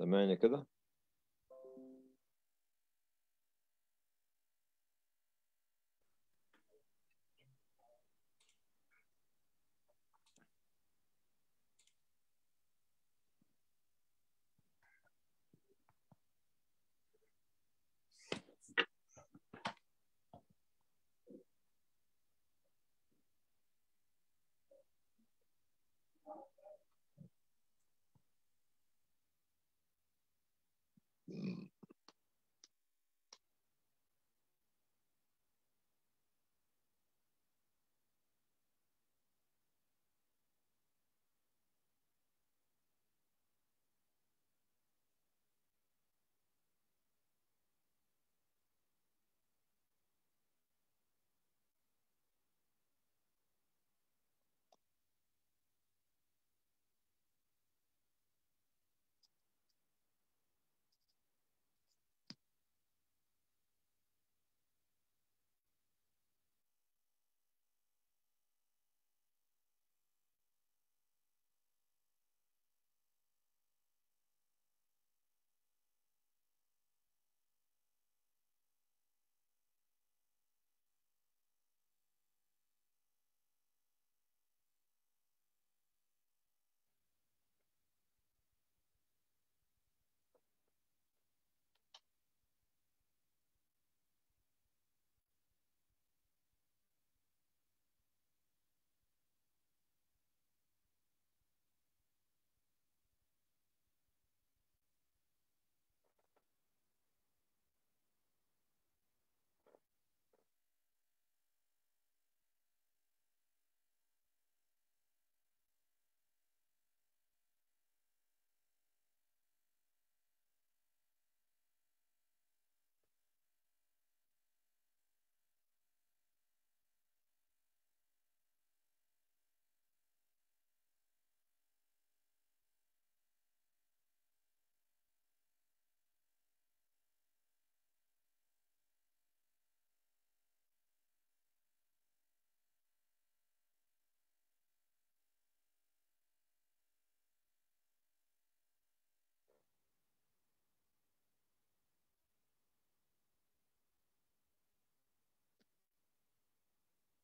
سامعني كده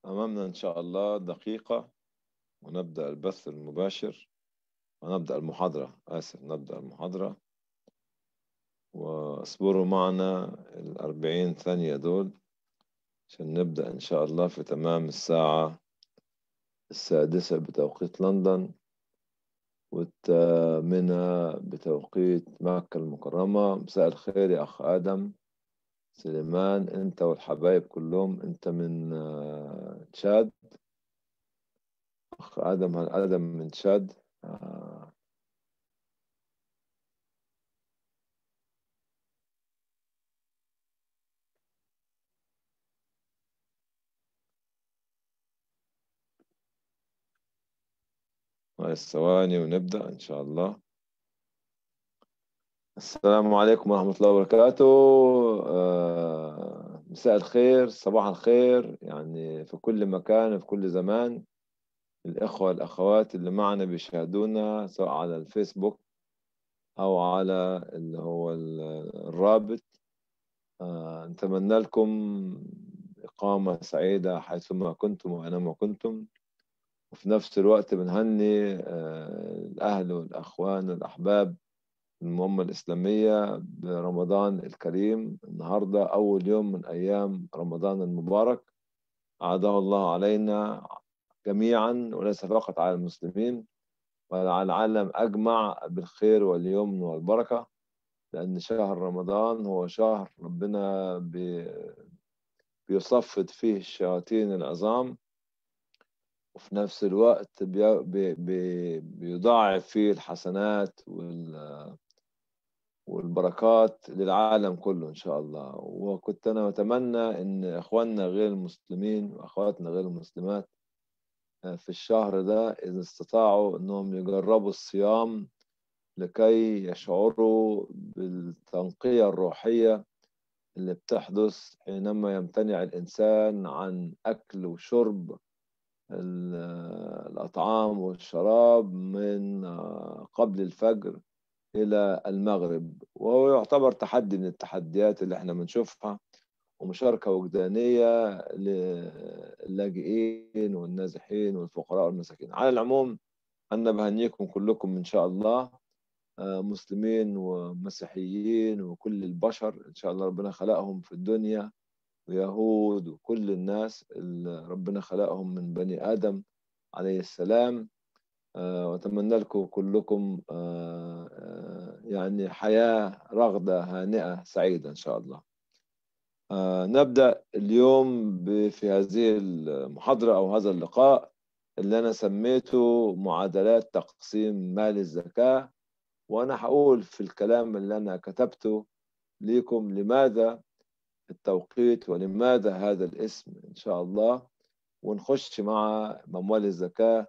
أمامنا إن شاء الله دقيقة ونبدأ البث المباشر ونبدأ المحاضرة آسف نبدأ المحاضرة واصبروا معنا الأربعين ثانية دول عشان نبدأ إن شاء الله في تمام الساعة السادسة بتوقيت لندن والثامنة بتوقيت مكة المكرمة مساء الخير يا أخ آدم سليمان انت والحبايب كلهم انت من آه، تشاد اخ ادم ادم من تشاد آه. طيب، ثواني ونبدأ إن شاء الله السلام عليكم ورحمة الله وبركاته آه، مساء الخير صباح الخير يعني في كل مكان وفي كل زمان الإخوة الأخوات اللي معنا بيشاهدونا سواء على الفيسبوك أو على اللي هو الرابط آه، نتمنى لكم إقامة سعيدة حيثما كنتم وأينما كنتم وفي نفس الوقت بنهني آه، الأهل والأخوان والأحباب المهمة الإسلامية برمضان الكريم النهاردة أول يوم من أيام رمضان المبارك أعاده الله علينا جميعا وليس فقط على المسلمين بل على العالم أجمع بالخير واليمن والبركة لأن شهر رمضان هو شهر ربنا بي بيصفد فيه الشياطين العظام وفي نفس الوقت بي بي بيضاعف فيه الحسنات وال والبركات للعالم كله إن شاء الله وكنت أنا أتمنى أن إخواننا غير المسلمين وأخواتنا غير المسلمات آه، في الشهر ده إذا استطاعوا أنهم يجربوا الصيام لكي يشعروا بالتنقية الروحية اللي بتحدث حينما يمتنع الإنسان عن أكل وشرب الأطعام والشراب من آه، قبل الفجر إلى المغرب وهو يعتبر تحدي من التحديات اللي احنا بنشوفها ومشاركة وجدانية للاجئين والنازحين والفقراء والمساكين على العموم أنا بهنيكم كلكم إن شاء الله آه، مسلمين ومسيحيين وكل البشر إن شاء الله ربنا خلقهم في الدنيا ويهود وكل الناس اللي ربنا خلقهم من بني آدم عليه السلام آه، وأتمنى لكم كلكم آه، آه، يعني حياة رغدة هانئة سعيدة إن شاء الله نبدأ اليوم في هذه المحاضرة أو هذا اللقاء اللي أنا سميته معادلات تقسيم مال الزكاة وأنا هقول في الكلام اللي أنا كتبته ليكم لماذا التوقيت ولماذا هذا الاسم إن شاء الله ونخش مع مموال الزكاة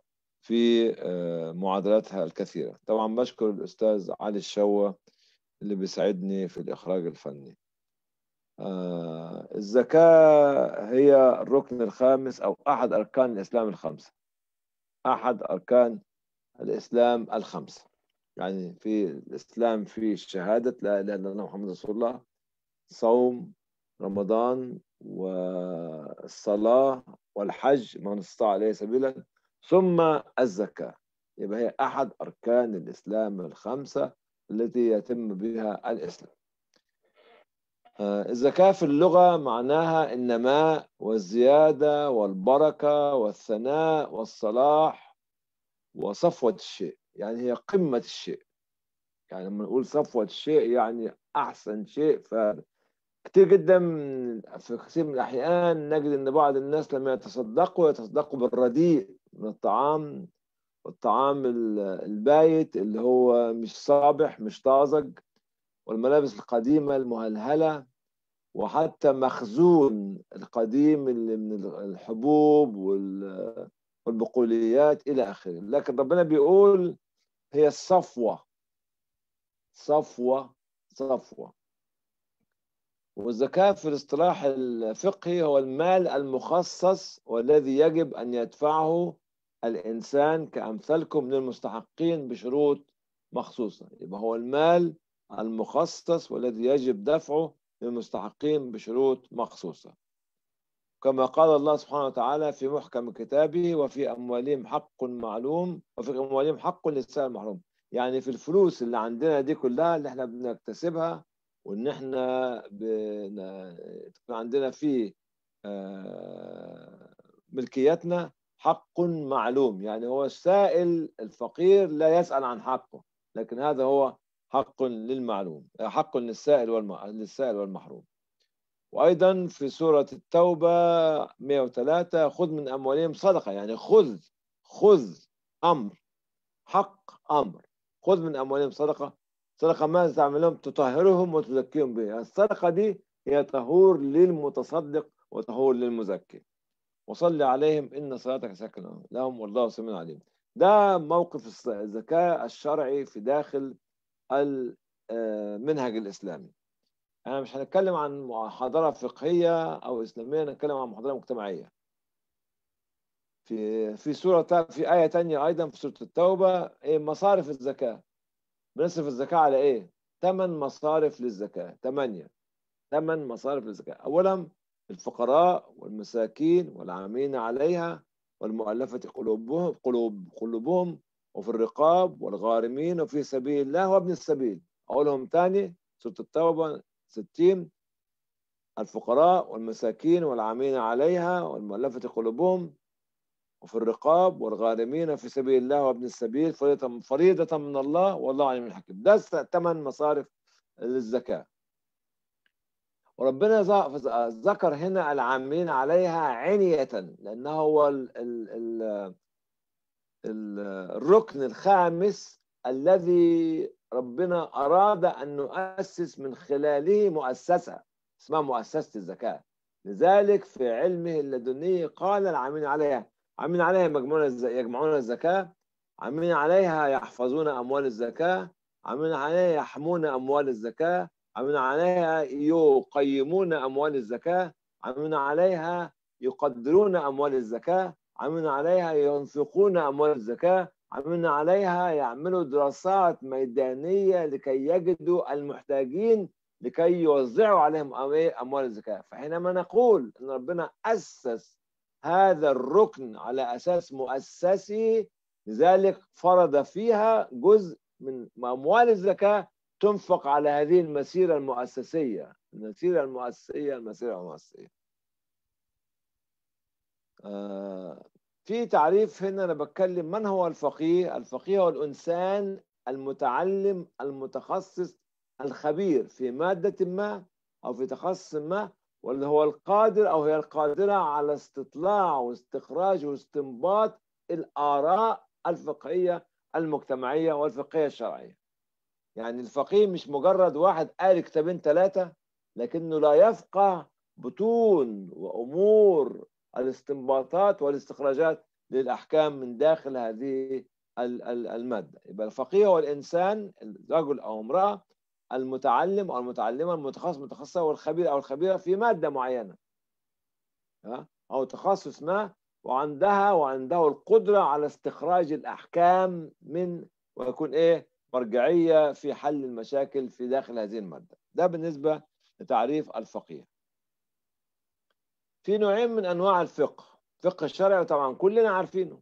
في آه، معادلاتها الكثيرة طبعا بشكر الأستاذ علي الشوة اللي بيساعدني في الإخراج الفني الزكاة هي الركن الخامس أو أحد أركان الإسلام الخمسة أحد أركان الإسلام الخمسة يعني في الإسلام في شهادة لا إله إلا الله محمد رسول الله صوم رمضان والصلاة والحج من استطاع إليه سبيلا ثم الزكاة يبقى هي أحد أركان الإسلام الخمسة التي يتم بها الإسلام آه، الزكاة في اللغة معناها النماء والزيادة والبركة والثناء والصلاح وصفوة الشيء يعني هي قمة الشيء يعني لما نقول صفوة الشيء يعني أحسن شيء ف جدا في كثير من الأحيان نجد أن بعض الناس لما يتصدقوا يتصدقوا بالرديء من الطعام والطعام البايت اللي هو مش صابح مش طازج والملابس القديمة المهلهلة وحتى مخزون القديم اللي من الحبوب والبقوليات إلى آخره لكن ربنا بيقول هي الصفوة صفوة صفوة والزكاة في الاصطلاح الفقهي هو المال المخصص والذي يجب أن يدفعه الإنسان كأمثالكم من المستحقين بشروط مخصوصة يبقى هو المال المخصص والذي يجب دفعه للمستحقين بشروط مخصوصة كما قال الله سبحانه وتعالى في محكم كتابه وفي أموالهم حق معلوم وفي أموالهم حق للسائل المحروم يعني في الفلوس اللي عندنا دي كلها اللي احنا بنكتسبها وان احنا بن... عندنا في آه، ملكياتنا حق معلوم يعني هو السائل الفقير لا يسأل عن حقه لكن هذا هو حق للمعلوم حق للسائل للسائل والمحروم وأيضا في سورة التوبة 103 خذ من أموالهم صدقة يعني خذ خذ أمر حق أمر خذ من أموالهم صدقة صدقة ما تعمل لهم تطهرهم وتزكيهم بها الصدقة دي هي طهور للمتصدق وطهور للمزكي وصل عليهم إن صلاتك سكن لهم والله سميع عليم ده موقف الذكاء الشرعي في داخل المنهج آه، الإسلامي أنا مش هنتكلم عن محاضرة فقهية أو إسلامية نتكلم عن محاضرة مجتمعية في في سورة في آية تانية أيضا في سورة التوبة إيه مصارف الزكاة بنصرف الزكاة على إيه؟ ثمان مصارف للزكاة ثمانية ثمان مصارف للزكاة أولا الفقراء والمساكين والعاملين عليها والمؤلفة قلوبهم قلوب قلوبهم وفي الرقاب والغارمين وفي سبيل الله وابن السبيل أقولهم تاني سورة التوبة 60 الفقراء والمساكين والعاملين عليها والمؤلفة قلوبهم وفي الرقاب والغارمين في سبيل الله وابن السبيل فريضة, من الله والله عليم حكيم ده ثمن مصارف للزكاة وربنا ذكر هنا العاملين عليها عنية لأنه هو الـ الـ الـ الركن الخامس الذي ربنا أراد أن نؤسس من خلاله مؤسسة اسمها مؤسسة الزكاة لذلك في علمه اللدني قال العاملين عليها عاملين عليها يجمعون الزكاة عاملين عليها يحفظون أموال الزكاة عاملين عليها يحمون أموال الزكاة عاملين عليها يقيمون أموال الزكاة عاملين عليها يقدرون أموال الزكاة عاملين عليها ينفقون أموال الزكاة عاملين عليها يعملوا دراسات ميدانية لكي يجدوا المحتاجين لكي يوزعوا عليهم أموال الزكاة فحينما نقول أن ربنا أسس هذا الركن على أساس مؤسسي لذلك فرض فيها جزء من أموال الزكاة تنفق على هذه المسيرة المؤسسية المسيرة المؤسسية المسيرة المؤسسية آه في تعريف هنا أنا بتكلم من هو الفقيه الفقيه هو الإنسان المتعلم المتخصص الخبير في مادة ما أو في تخصص ما واللي هو القادر أو هي القادرة على استطلاع واستخراج واستنباط الآراء الفقهية المجتمعية والفقهية الشرعية يعني الفقيه مش مجرد واحد قال كتابين ثلاثة لكنه لا يفقه بطون وأمور الاستنباطات والاستخراجات للأحكام من داخل هذه المادة يبقى الفقيه هو الإنسان رجل أو امرأة المتعلم أو المتعلمة المتخصص المتخصصة والخبير أو الخبيرة في مادة معينة أو تخصص ما وعندها وعنده القدرة على استخراج الأحكام من ويكون إيه مرجعية في حل المشاكل في داخل هذه المادة ده بالنسبة لتعريف الفقيه في نوعين من أنواع الفقه فقه الشرع طبعا كلنا عارفينه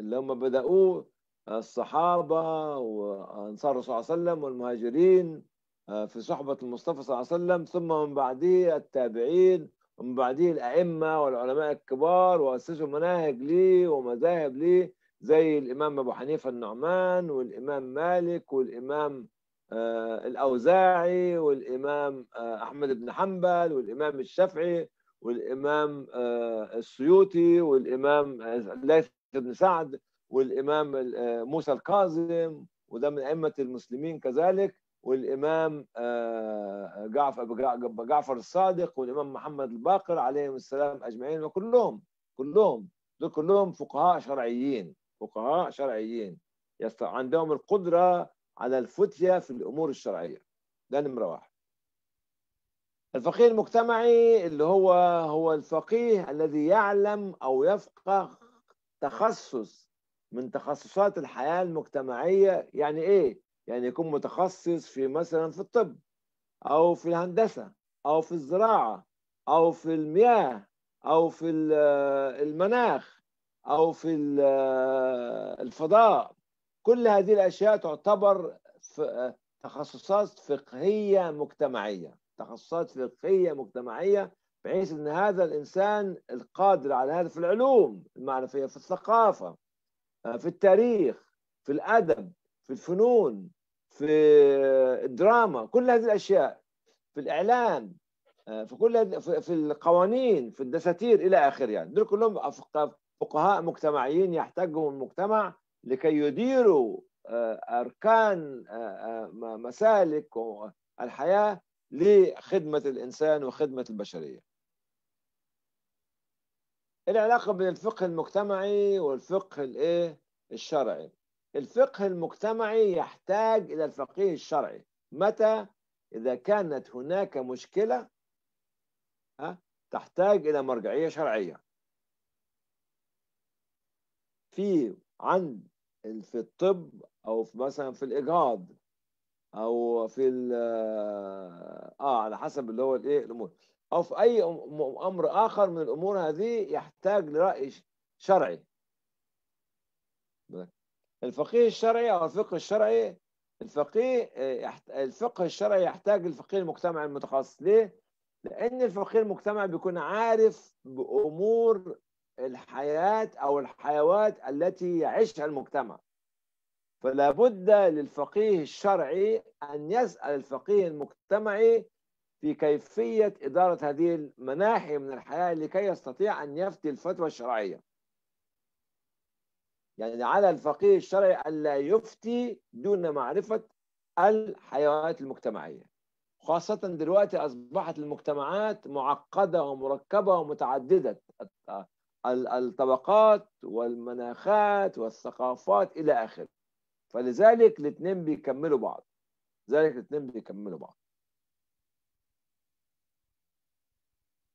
اللي هم بدأوه الصحابة وأنصار الرسول صلى الله عليه وسلم والمهاجرين آه، في صحبة المصطفى صلى الله عليه وسلم ثم من بعده التابعين ومن بعده الأئمة والعلماء الكبار وأسسوا مناهج ليه ومذاهب ليه زي الإمام أبو حنيفة النعمان والإمام مالك والإمام آه، الأوزاعي والإمام آه، أحمد بن حنبل والإمام الشافعي والإمام آه، السيوطي والإمام ليث بن سعد والإمام موسى الكاظم وده من أئمة المسلمين كذلك والإمام جعفر الصادق والإمام محمد الباقر عليهم السلام أجمعين وكلهم كلهم دول كلهم فقهاء شرعيين فقهاء شرعيين عندهم القدرة على الفتية في الأمور الشرعية ده نمرة واحد الفقيه المجتمعي اللي هو هو الفقيه الذي يعلم أو يفقه تخصص من تخصصات الحياة المجتمعية يعني إيه؟ يعني يكون متخصص في مثلا في الطب أو في الهندسة أو في الزراعة أو في المياه أو في المناخ او في الفضاء كل هذه الاشياء تعتبر تخصصات فقهيه مجتمعيه تخصصات فقهيه مجتمعيه بحيث ان هذا الانسان القادر على هذا في العلوم المعرفيه في الثقافه في التاريخ في الادب في الفنون في الدراما كل هذه الاشياء في الاعلام آه، في كل في القوانين في الدساتير الى اخره يعني دول كلهم فقهاء مجتمعيين يحتاجهم المجتمع لكي يديروا آه، أركان آه، آه، مسالك الحياة لخدمة الإنسان وخدمة البشرية العلاقة بين الفقه المجتمعي والفقه الايه الشرعي الفقه المجتمعي يحتاج إلى الفقيه الشرعي متى إذا كانت هناك مشكلة تحتاج إلى مرجعية شرعية في عند في الطب او في مثلا في الاجهاض او في اه على حسب اللي هو الايه الامور او في اي امر اخر من الامور هذه يحتاج لراي شرعي الفقيه الشرعي او الفقه الشرعي الفقيه آه، الفقه الشرعي يحتاج الفقيه المجتمعي المتخصص ليه؟ لان الفقيه المجتمعي بيكون عارف بامور الحياة أو الحيوات التي يعيشها المجتمع فلا بد للفقيه الشرعي أن يسأل الفقيه المجتمعي في كيفية إدارة هذه المناحي من الحياة لكي يستطيع أن يفتي الفتوى الشرعية يعني على الفقيه الشرعي ألا يفتي دون معرفة الحيوات المجتمعية خاصة دلوقتي أصبحت المجتمعات معقدة ومركبة ومتعددة الطبقات والمناخات والثقافات الى اخره فلذلك الاثنين بيكملوا بعض لذلك الاثنين بيكملوا بعض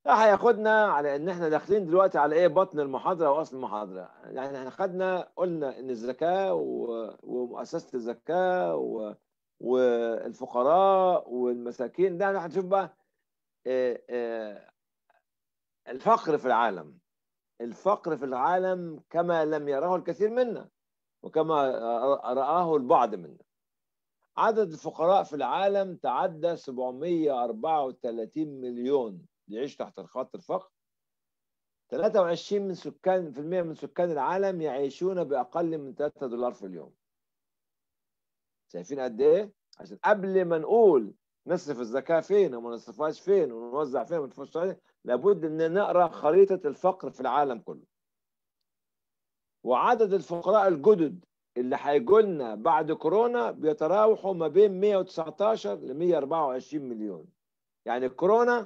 ده هياخدنا على ان احنا داخلين دلوقتي على ايه بطن المحاضره واصل المحاضره يعني احنا خدنا قلنا ان الزكاه ومؤسسه الزكاه والفقراء والمساكين ده هنشوف بقى آه، آه، الفقر في العالم الفقر في العالم كما لم يره الكثير منا وكما رآه البعض منا عدد الفقراء في العالم تعدى 734 مليون يعيش تحت خط الفقر 23 من سكان في المية من سكان العالم يعيشون بأقل من 3 دولار في اليوم شايفين قد إيه؟ عشان قبل ما نقول نصرف الزكاة فين وما نصرفهاش فين ونوزع فين وما نصرفهاش لابد ان نقرا خريطه الفقر في العالم كله وعدد الفقراء الجدد اللي هيجولنا بعد كورونا بيتراوحوا ما بين 119 ل 124 مليون يعني الكورونا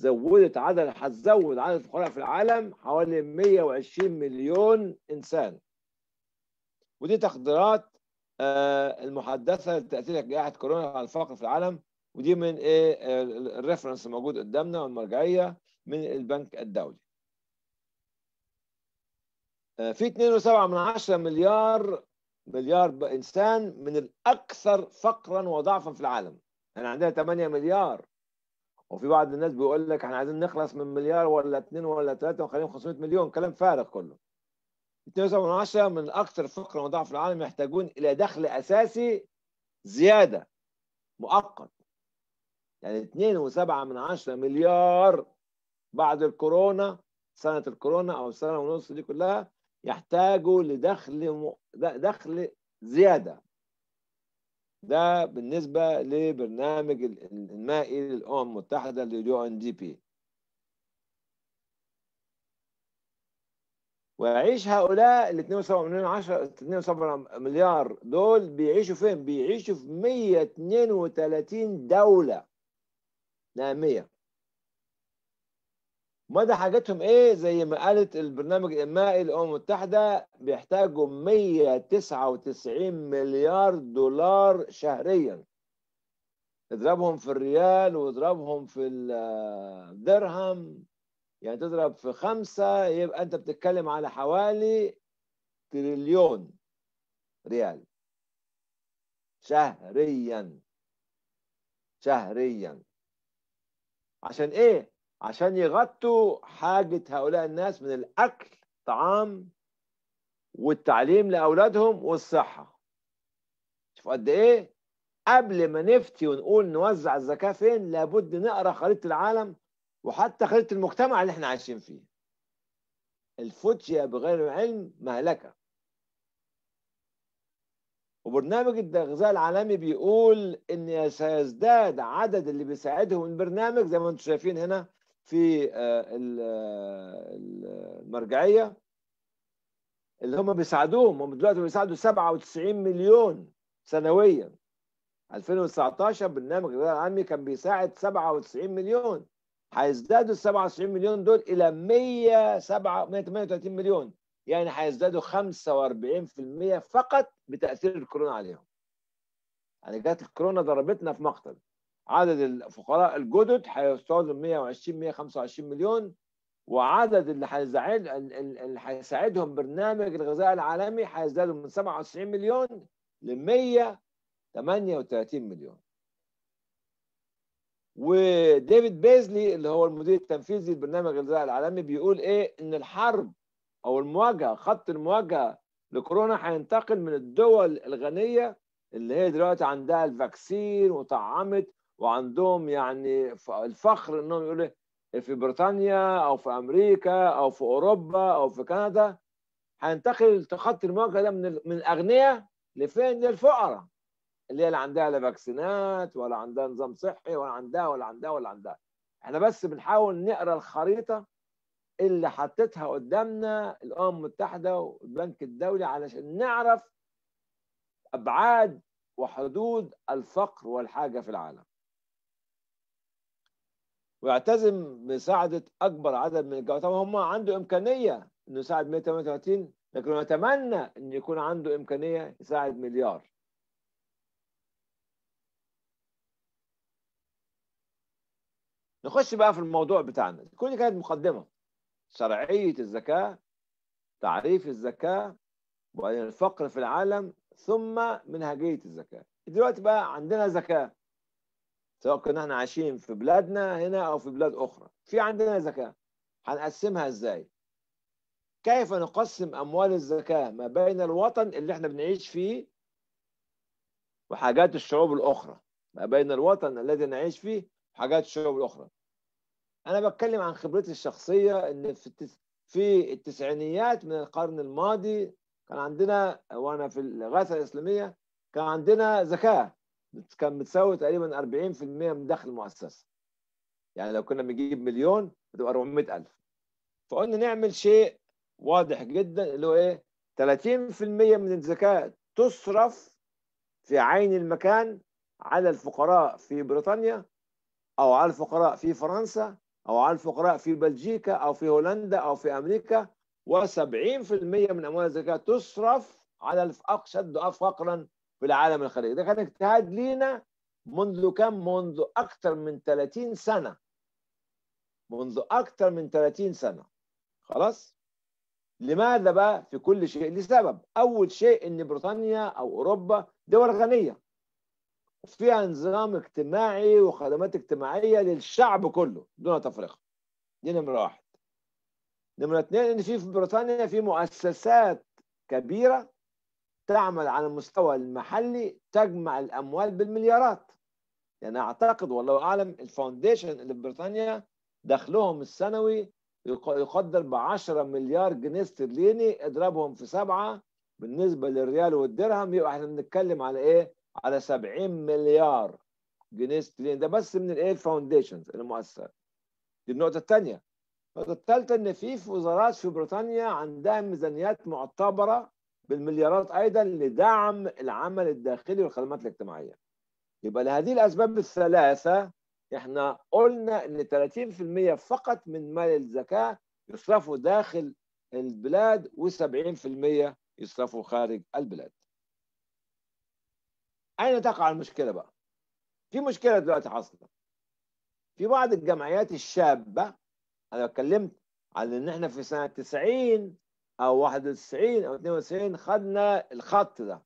زودت عدد هتزود عدد الفقراء في العالم حوالي 120 مليون انسان ودي تقديرات آه، المحدثه لتاثير جائحه كورونا على الفقر في العالم ودي من ايه آه، الريفرنس الموجود قدامنا والمرجعيه من البنك الدولي آه، في 2.7 مليار مليار انسان من الاكثر فقرا وضعفا في العالم احنا يعني عندنا 8 مليار وفي بعض الناس بيقول لك احنا عايزين نخلص من مليار ولا 2 ولا 3 ونخليهم 500 مليون كلام فارغ كله 2.7 من اكثر فقرا وضعفا في العالم يحتاجون الى دخل اساسي زياده مؤقت يعني 2.7 من عشرة مليار بعد الكورونا سنة الكورونا أو السنة ونص دي كلها يحتاجوا لدخل م... دخل زيادة ده بالنسبة لبرنامج المائي للأمم المتحدة لليو ان دي بي ويعيش هؤلاء ال 2.7 2.7 مليار دول بيعيشوا فين؟ بيعيشوا في 132 دولة نامية مدى حاجتهم ايه زي ما قالت البرنامج الإنمائي للأمم المتحدة بيحتاجوا 199 مليار دولار شهريا اضربهم في الريال واضربهم في الدرهم يعني تضرب في خمسة يبقى أنت بتتكلم على حوالي تريليون ريال شهريا شهريا عشان ايه عشان يغطوا حاجه هؤلاء الناس من الاكل طعام والتعليم لاولادهم والصحه شوف قد ايه قبل ما نفتي ونقول نوزع الزكاه فين لابد نقرا خريطه العالم وحتى خريطه المجتمع اللي احنا عايشين فيه الفتية بغير علم مهلكة وبرنامج الغذاء العالمي بيقول إن سيزداد عدد اللي بيساعدهم البرنامج زي ما أنتم شايفين هنا في آه، آه، المرجعية اللي هم بيساعدوهم هم دلوقتي بيساعدوا 97 مليون سنويا 2019 برنامج الغذاء العالمي كان بيساعد 97 مليون هيزدادوا ال 97 مليون دول الى 107 138 مليون يعني هيزدادوا 45% فقط بتاثير الكورونا عليهم يعني جت الكورونا ضربتنا في مقتل عدد الفقراء الجدد هيوصلوا ل 120 125 مليون وعدد اللي هيساعد اللي هيساعدهم برنامج الغذاء العالمي هيزدادوا من 97 مليون ل 138 مليون وديفيد بيزلي اللي هو المدير التنفيذي لبرنامج الغذاء العالمي بيقول ايه ان الحرب او المواجهه خط المواجهه الكورونا هينتقل من الدول الغنيه اللي هي دلوقتي عندها الفاكسين وطعمت وعندهم يعني الفخر انهم يقولوا إيه، في بريطانيا او في امريكا او في اوروبا او في كندا هينتقل تخطي المواجهه ده من من الاغنياء لفين؟ للفقراء اللي هي اللي عندها لا فاكسينات ولا عندها نظام صحي ولا عندها ولا عندها ولا عندها احنا بس بنحاول نقرا الخريطه اللي حطتها قدامنا الامم المتحده والبنك الدولي علشان نعرف ابعاد وحدود الفقر والحاجه في العالم ويعتزم بمساعده اكبر عدد من طبعا هم عنده امكانيه انه يساعد 138 لكن نتمنى ان يكون عنده امكانيه يساعد مليار نخش بقى في الموضوع بتاعنا كل دي كانت مقدمه شرعية الزكاة تعريف الزكاة وبعدين الفقر في العالم ثم منهجية الزكاة دلوقتي بقى عندنا زكاة سواء كنا احنا عايشين في بلادنا هنا أو في بلاد أخرى في عندنا زكاة هنقسمها إزاي كيف نقسم أموال الزكاة ما بين الوطن اللي احنا بنعيش فيه وحاجات الشعوب الأخرى ما بين الوطن الذي نعيش فيه وحاجات الشعوب الأخرى انا بتكلم عن خبرتي الشخصيه ان في التس... في التسعينيات من القرن الماضي كان عندنا وانا في الغاثه الاسلاميه كان عندنا زكاه كان بتساوي تقريبا 40% من دخل المؤسسه يعني لو كنا بنجيب مليون بتبقى 400000 فقلنا نعمل شيء واضح جدا اللي هو ايه 30% من الزكاه تصرف في عين المكان على الفقراء في بريطانيا او على الفقراء في فرنسا او على الفقراء في بلجيكا او في هولندا او في امريكا و70% من اموال الزكاه تصرف على اشد فقرا في العالم الخليجي، ده كان اجتهاد لينا منذ كم منذ اكثر من 30 سنه منذ اكثر من 30 سنه خلاص لماذا بقى في كل شيء لسبب اول شيء ان بريطانيا او اوروبا دول غنيه فيها نظام اجتماعي وخدمات اجتماعية للشعب كله دون تفرقة دي نمرة واحد نمرة اثنين إن في في بريطانيا في مؤسسات كبيرة تعمل على المستوى المحلي تجمع الأموال بالمليارات يعني أعتقد والله أعلم الفاونديشن اللي في بريطانيا دخلهم السنوي يقدر ب 10 مليار جنيه استرليني اضربهم في سبعه بالنسبه للريال والدرهم يبقى احنا بنتكلم على ايه؟ على 70 مليار جنيه استرليني ده بس من الايه فاونديشنز المؤسسه دي النقطه الثانيه النقطه الثالثه ان في وزارات في بريطانيا عندها ميزانيات معتبره بالمليارات ايضا لدعم العمل الداخلي والخدمات الاجتماعيه يبقى لهذه الاسباب الثلاثه احنا قلنا ان 30% فقط من مال الزكاه يصرفوا داخل البلاد و70% يصرفوا خارج البلاد اين تقع المشكله بقى؟ في مشكله دلوقتي حصلت في بعض الجمعيات الشابه انا اتكلمت عن ان احنا في سنه 90 او 91 او 92 خدنا الخط ده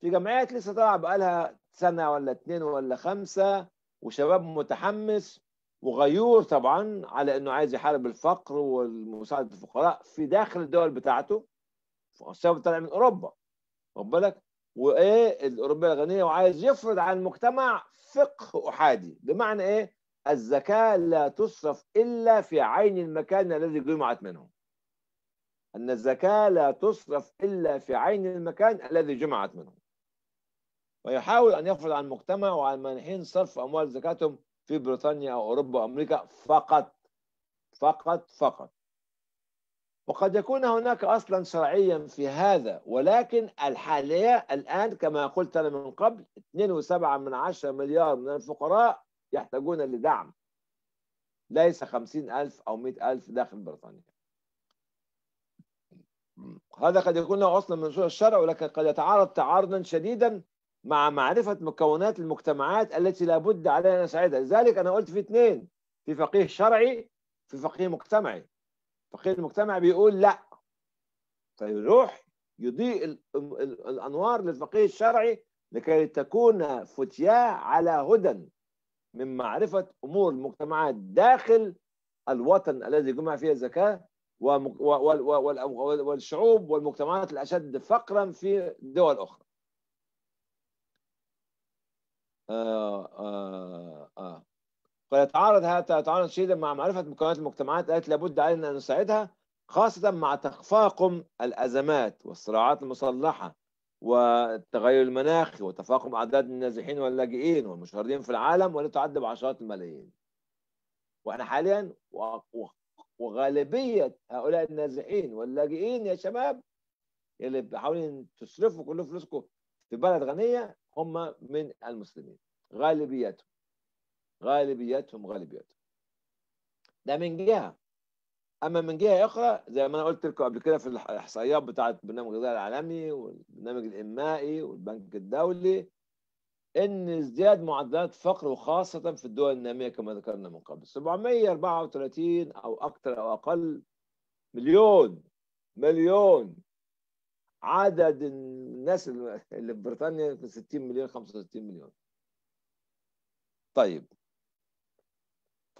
في جمعيات لسه طالعه بقالها سنه ولا اتنين ولا خمسه وشباب متحمس وغيور طبعا على انه عايز يحارب الفقر ومساعده الفقراء في داخل الدول بتاعته السبب طالع من اوروبا واخد بالك وايه الاوروبيه الغنيه وعايز يفرض على المجتمع فقه احادي بمعنى ايه الزكاه لا تصرف الا في عين المكان الذي جمعت منه ان الزكاه لا تصرف الا في عين المكان الذي جمعت منه ويحاول ان يفرض على المجتمع وعلى المانحين صرف اموال زكاتهم في بريطانيا او اوروبا وامريكا فقط فقط فقط وقد يكون هناك اصلا شرعيا في هذا ولكن الحاليه الان كما قلت انا من قبل 2.7 من 10 مليار من الفقراء يحتاجون لدعم ليس 50000 او 100000 داخل بريطانيا هذا قد يكون له اصلا من الشرع ولكن قد يتعارض تعارضا شديدا مع معرفه مكونات المجتمعات التي لابد علينا نساعدها لذلك انا قلت في اثنين في فقيه شرعي في فقيه مجتمعي فقيه المجتمع بيقول لا فيروح يضيء الانوار للفقيه الشرعي لكي تكون فتياه على هدى من معرفه امور المجتمعات داخل الوطن الذي جمع فيه الزكاه والشعوب والمجتمعات الاشد فقرا في دول اخرى. آه آه آه. فيتعارض هذا يتعارض شديدا مع معرفة مكونات المجتمعات التي لابد علينا أن نساعدها خاصة مع تفاقم الأزمات والصراعات المسلحة والتغير المناخي وتفاقم أعداد النازحين واللاجئين والمشردين في العالم والتي تعد بعشرات الملايين وإحنا حاليا وغالبية هؤلاء النازحين واللاجئين يا شباب اللي بحاولين تصرفوا كل فلوسكم في بلد غنية هم من المسلمين غالبيتهم غالبيتهم غالبيتهم ده من جهه اما من جهه اخرى زي ما انا قلت لكم قبل كده في الاحصائيات بتاعه برنامج الغذاء العالمي والبرنامج الانمائي والبنك الدولي ان ازدياد معدلات الفقر وخاصه في الدول الناميه كما ذكرنا من قبل 734 او اكثر او اقل مليون مليون عدد الناس اللي في بريطانيا في 60 مليون 65 مليون طيب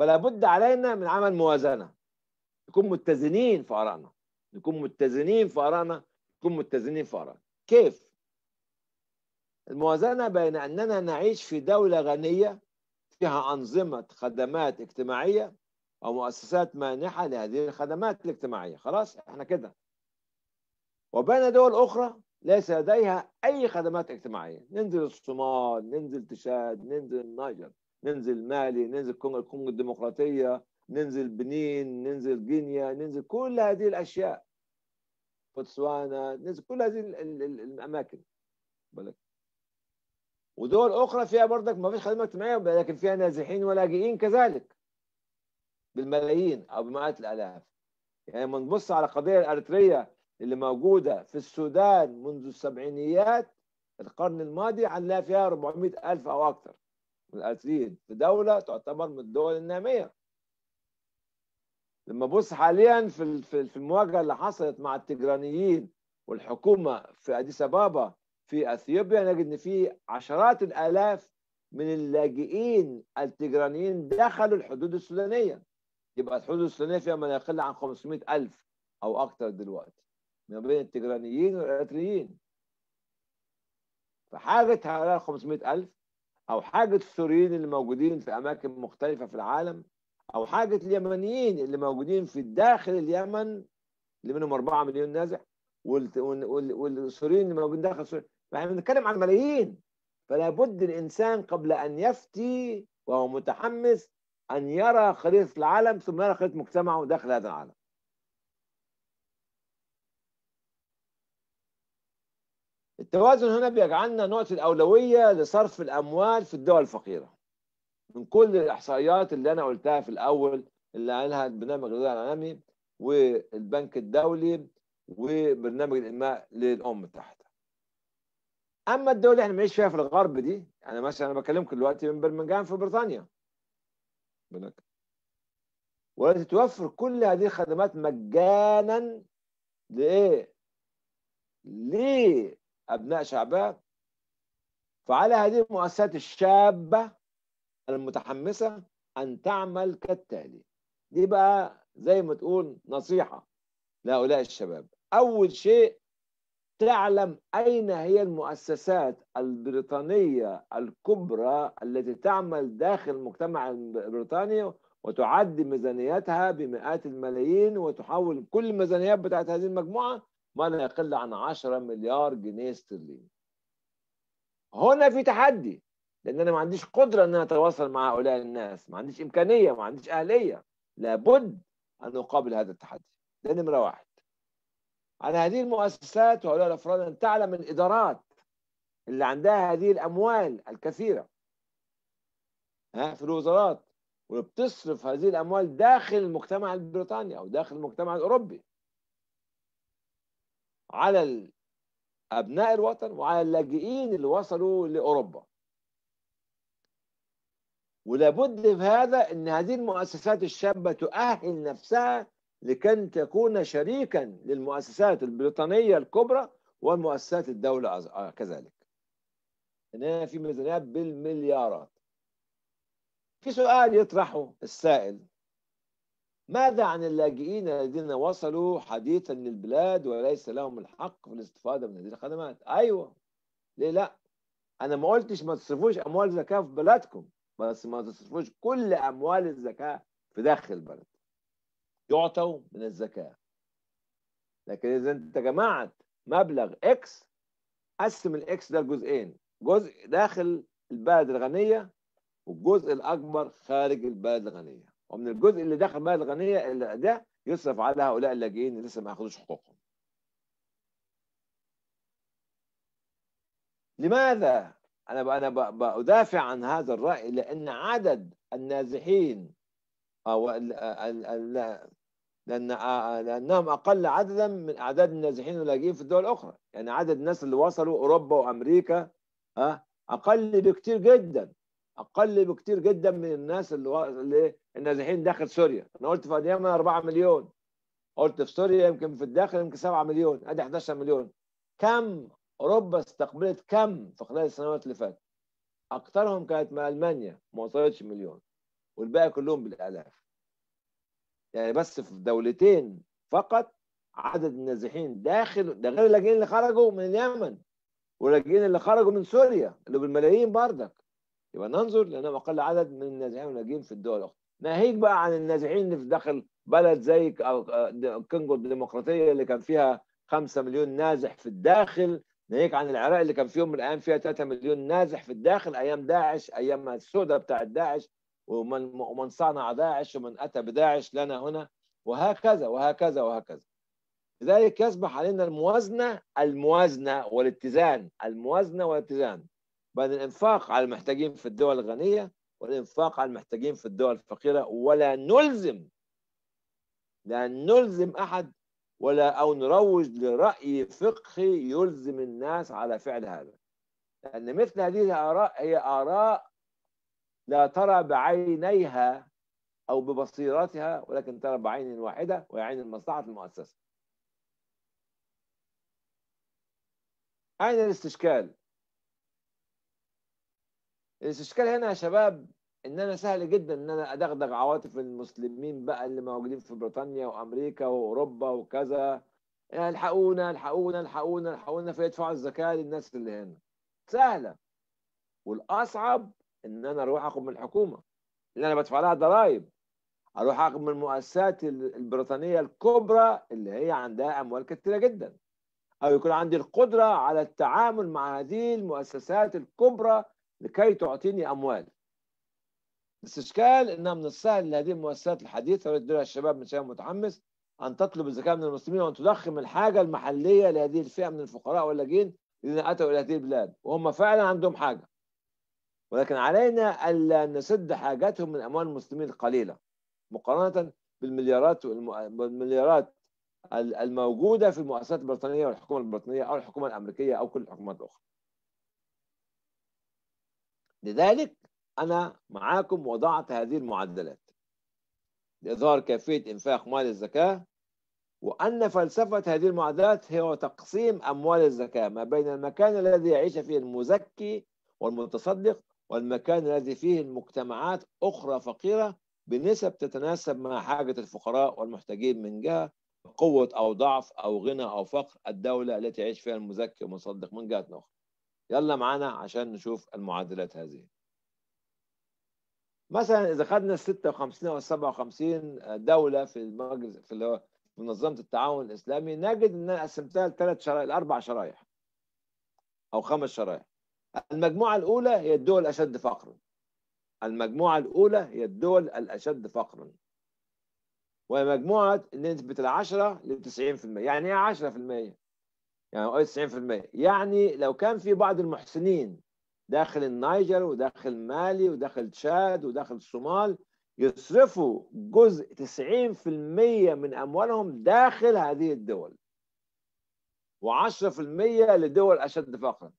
فلا بد علينا من عمل موازنه نكون متزنين في ارائنا نكون متزنين في ارائنا نكون متزنين في ارائنا كيف الموازنه بين اننا نعيش في دوله غنيه فيها انظمه خدمات اجتماعيه او مؤسسات مانحه لهذه الخدمات الاجتماعيه خلاص احنا كده وبين دول اخرى ليس لديها اي خدمات اجتماعيه ننزل الصومال ننزل تشاد ننزل النيجر ننزل مالي ننزل كونغو الديمقراطيه ننزل بنين ننزل غينيا ننزل كل هذه الاشياء بوتسوانا ننزل كل هذه الاماكن بالك ودول اخرى فيها برضك ما فيش خدمه اجتماعيه لكن فيها نازحين ولاجئين كذلك بالملايين او بمئات الالاف يعني لما نبص على القضيه الاريتريه اللي موجوده في السودان منذ السبعينيات القرن الماضي هنلاقي فيها 400 ألف أو أكثر الأثليت في دولة تعتبر من الدول النامية لما بص حاليا في في المواجهة اللي حصلت مع التجرانيين والحكومة في أديس أبابا في أثيوبيا نجد إن في عشرات الآلاف من اللاجئين التجرانيين دخلوا الحدود السودانية يبقى الحدود السودانية فيها ما يقل عن 500 ألف أو أكثر دلوقتي ما بين التجرانيين والإريتريين فحاجة هؤلاء 500 ألف او حاجه السوريين اللي موجودين في اماكن مختلفه في العالم او حاجه اليمنيين اللي موجودين في داخل اليمن اللي منهم 4 مليون نازح والسوريين اللي موجودين داخل سوريا فاحنا بنتكلم عن ملايين فلا بد الانسان قبل ان يفتي وهو متحمس ان يرى خريطه العالم ثم يرى خريطه مجتمعه داخل هذا العالم التوازن هنا بيجعلنا نقطه الأولوية لصرف الأموال في الدول الفقيرة من كل الإحصائيات اللي أنا قلتها في الأول اللي عملها برنامج الغذاء العالمي والبنك الدولي وبرنامج الإنماء للأمم المتحدة أما الدول اللي احنا بنعيش فيها في الغرب دي أنا يعني مثلا أنا بكلمكم دلوقتي من برمنجهام في بريطانيا والتي توفر كل هذه الخدمات مجانا لإيه؟ ليه أبناء شعبها فعلى هذه المؤسسات الشابة المتحمسة أن تعمل كالتالي دي بقى زي ما تقول نصيحة لهؤلاء الشباب أول شيء تعلم أين هي المؤسسات البريطانية الكبرى التي تعمل داخل المجتمع البريطاني وتعد ميزانياتها بمئات الملايين وتحول كل الميزانيات بتاعت هذه المجموعة ما لا يقل عن 10 مليار جنيه استرليني هنا في تحدي لان انا ما عنديش قدره ان انا اتواصل مع هؤلاء الناس ما عنديش امكانيه ما عنديش اهليه لابد ان اقابل هذا التحدي ده نمره واحد على هذه المؤسسات وهؤلاء الافراد ان تعلم الادارات اللي عندها هذه الاموال الكثيره ها في الوزارات وبتصرف هذه الاموال داخل المجتمع البريطاني او داخل المجتمع الاوروبي على أبناء الوطن وعلى اللاجئين اللي وصلوا لأوروبا ولابد في هذا أن هذه المؤسسات الشابة تؤهل نفسها لكي تكون شريكا للمؤسسات البريطانية الكبرى ومؤسسات الدولة آه، كذلك هنا في ميزانيات بالمليارات في سؤال يطرحه السائل ماذا عن اللاجئين الذين وصلوا حديثا للبلاد وليس لهم الحق في الاستفادة من هذه الخدمات أيوة ليه لا أنا ما قلتش ما تصرفوش أموال الزكاة في بلدكم بس ما تصرفوش كل أموال الزكاة في داخل البلد يعطوا من الزكاة لكن إذا أنت جمعت مبلغ إكس قسم الإكس ده لجزئين جزء داخل البلد الغنية والجزء الأكبر خارج البلد الغنية ومن الجزء اللي دخل بقى الغنيه اللي ده يصرف على هؤلاء اللاجئين اللي لسه ما اخذوش حقوقهم لماذا انا انا بدافع عن هذا الراي لان عدد النازحين او لان لانهم اقل عددا من اعداد النازحين واللاجئين في الدول الاخرى يعني عدد الناس اللي وصلوا اوروبا وامريكا اقل بكتير جدا اقل بكتير جدا من الناس اللي, اللي النازحين داخل سوريا انا قلت في اليمن 4 مليون قلت في سوريا يمكن في الداخل يمكن 7 مليون ادي 11 مليون كم اوروبا استقبلت كم في خلال السنوات اللي فاتت اكثرهم كانت مع المانيا ما وصلتش مليون والباقي كلهم بالالاف يعني بس في دولتين فقط عدد النازحين داخل ده غير اللاجئين اللي خرجوا من اليمن واللاجئين اللي خرجوا من سوريا اللي بالملايين بردك يبقى ننظر لأنهم أقل عدد من النازحين والناجين في الدول الأخرى ناهيك بقى عن النازحين اللي في داخل بلد زي آه، كونغو الديمقراطية اللي كان فيها 5 مليون نازح في الداخل ناهيك عن العراق اللي كان في يوم من الأيام فيها 3 مليون نازح في الداخل أيام داعش أيام السوداء بتاعت داعش ومن ومن صنع داعش ومن أتى بداعش لنا هنا وهكذا وهكذا وهكذا لذلك يصبح علينا الموازنة الموازنة والاتزان الموازنة والاتزان بين الإنفاق على المحتاجين في الدول الغنية والإنفاق على المحتاجين في الدول الفقيرة ولا نلزم لا نلزم أحد ولا أو نروج لرأي فقهي يلزم الناس على فعل هذا لأن مثل هذه الآراء هي آراء لا ترى بعينيها أو ببصيرتها ولكن ترى بعين واحدة وعين مصلحة المؤسسة أين الاستشكال؟ الاستشكال هنا يا شباب ان انا سهل جدا ان انا ادغدغ عواطف المسلمين بقى اللي موجودين في بريطانيا وامريكا واوروبا وكذا يعني الحقونا الحقونا الحقونا الحقونا فيدفعوا الزكاه للناس اللي هنا سهله والاصعب ان انا اروح اخد من الحكومه اللي انا بدفع لها ضرائب اروح اخد من المؤسسات البريطانيه الكبرى اللي هي عندها اموال كثيره جدا او يكون عندي القدره على التعامل مع هذه المؤسسات الكبرى لكي تعطيني اموال الاستشكال انها من السهل لهذه المؤسسات الحديثه ويديرها الشباب من شباب متحمس ان تطلب الزكاه من المسلمين وان تضخم الحاجه المحليه لهذه الفئه من الفقراء واللاجئين الذين اتوا الى هذه البلاد وهم فعلا عندهم حاجه ولكن علينا الا نسد حاجاتهم من اموال المسلمين القليله مقارنه بالمليارات بالمليارات الموجوده في المؤسسات البريطانيه والحكومه البريطانيه او الحكومه الامريكيه او كل الحكومات الاخرى لذلك أنا معاكم وضعت هذه المعدلات لإظهار كيفية إنفاق مال الزكاة وأن فلسفة هذه المعادلات هي تقسيم أموال الزكاة ما بين المكان الذي يعيش فيه المزكي والمتصدق والمكان الذي فيه المجتمعات أخرى فقيرة بنسب تتناسب مع حاجة الفقراء والمحتاجين من جهة قوة أو ضعف أو غنى أو فقر الدولة التي يعيش فيها المزكي والمتصدق من جهة أخرى يلا معانا عشان نشوف المعادلات هذه مثلا اذا خدنا ال 56 او 57 آه، دوله في المجلس في اللي هو منظمه التعاون الاسلامي نجد ان انا قسمتها لثلاث شرائح لاربع شرائح او خمس شرائح المجموعه الاولى هي الدول الاشد فقرا المجموعه الاولى هي الدول الاشد فقرا وهي مجموعه نسبه العشرة لل 90% يعني ايه 10% يعني 90% يعني لو كان في بعض المحسنين داخل النيجر وداخل مالي وداخل تشاد وداخل الصومال يصرفوا جزء 90% من اموالهم داخل هذه الدول و10% لدول اشد فقرا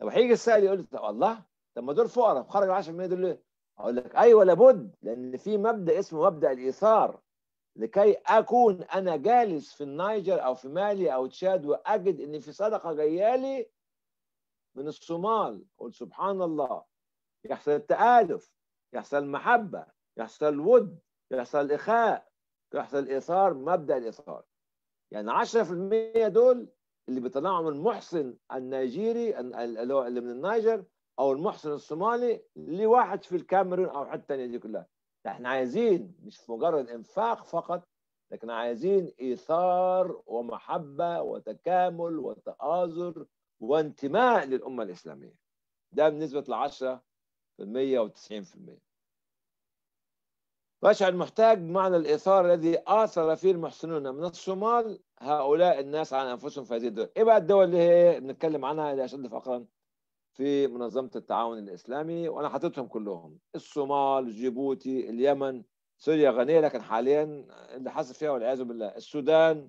طب هيجي السائل يقول لي طب الله طب ما دول فقراء خرج 10% دول ليه؟ اقول لك ايوه لابد لان في مبدا اسمه مبدا الايثار لكي اكون انا جالس في النيجر او في مالي او تشاد واجد ان في صدقه جايه لي من الصومال قول سبحان الله يحصل التآلف يحصل محبه يحصل ود يحصل اخاء يحصل ايثار مبدا الايثار يعني 10% دول اللي بيطلعهم المحسن النيجيري اللي هو اللي من النيجر او المحسن الصومالي لواحد في الكاميرون او حتى الثانيه دي كلها احنا عايزين مش مجرد انفاق فقط لكن عايزين ايثار ومحبه وتكامل وتآزر وانتماء للامه الاسلاميه ده بنسبه المية 10% في 90 واشعر المحتاج معنى الايثار الذي اثر فيه المحسنون من الصومال هؤلاء الناس عن انفسهم في هذه الدول ايه بقى الدول اللي هي بنتكلم عنها اللي اشد فقرا في منظمه التعاون الاسلامي وانا حاططهم كلهم الصومال جيبوتي اليمن سوريا غنيه لكن حاليا اللي حصل فيها والعياذ بالله السودان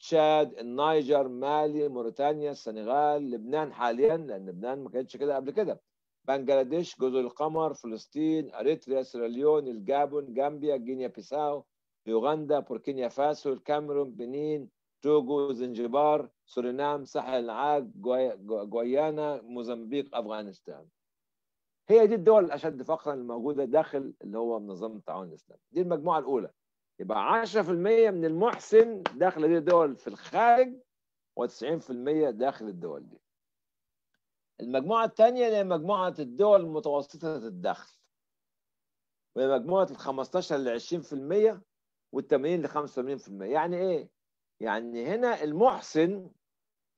تشاد النيجر مالي موريتانيا السنغال لبنان حاليا لان لبنان ما كانتش كده قبل كده بنجلاديش جزر القمر فلسطين اريتريا سيراليون الجابون جامبيا جينيا بيساو يوغندا بوركينيا فاسو الكاميرون بنين توغو زنجبار سورينام ساحل العاج غويانا موزمبيق افغانستان هي دي الدول الاشد فقرا الموجوده داخل اللي هو منظمه التعاون الاسلامي دي المجموعه الاولى يبقى 10% من المحسن داخل دي الدول في الخارج و90% داخل الدول دي المجموعه الثانيه هي مجموعه الدول متوسطه الدخل وهي مجموعه ال 15 ل 20% وال 80 ل 85% يعني ايه يعني هنا المحسن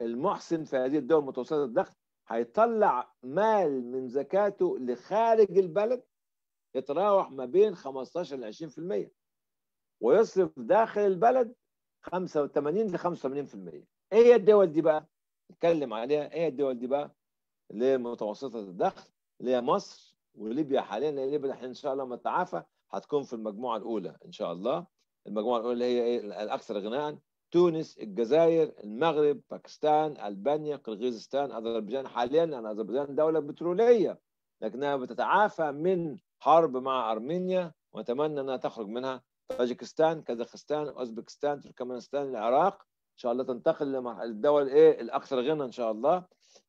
المحسن في هذه الدول متوسطة الدخل هيطلع مال من زكاته لخارج البلد يتراوح ما بين 15 ل 20% ويصرف داخل البلد 85 ل 85% ايه الدول دي بقى؟ نتكلم عليها ايه الدول دي بقى؟ اللي هي متوسطة الدخل اللي هي مصر وليبيا حاليا ليبيا ان شاء الله متعافى هتكون في المجموعة الأولى ان شاء الله المجموعة الأولى اللي هي ايه الأكثر غناء تونس الجزائر المغرب باكستان ألبانيا قرغيزستان أذربيجان حاليا لأن أذربيجان دولة بترولية لكنها بتتعافى من حرب مع أرمينيا ونتمنى أنها تخرج منها طاجكستان كازاخستان أوزبكستان تركمانستان العراق إن شاء الله تنتقل للدول إيه الأكثر غنى إن شاء الله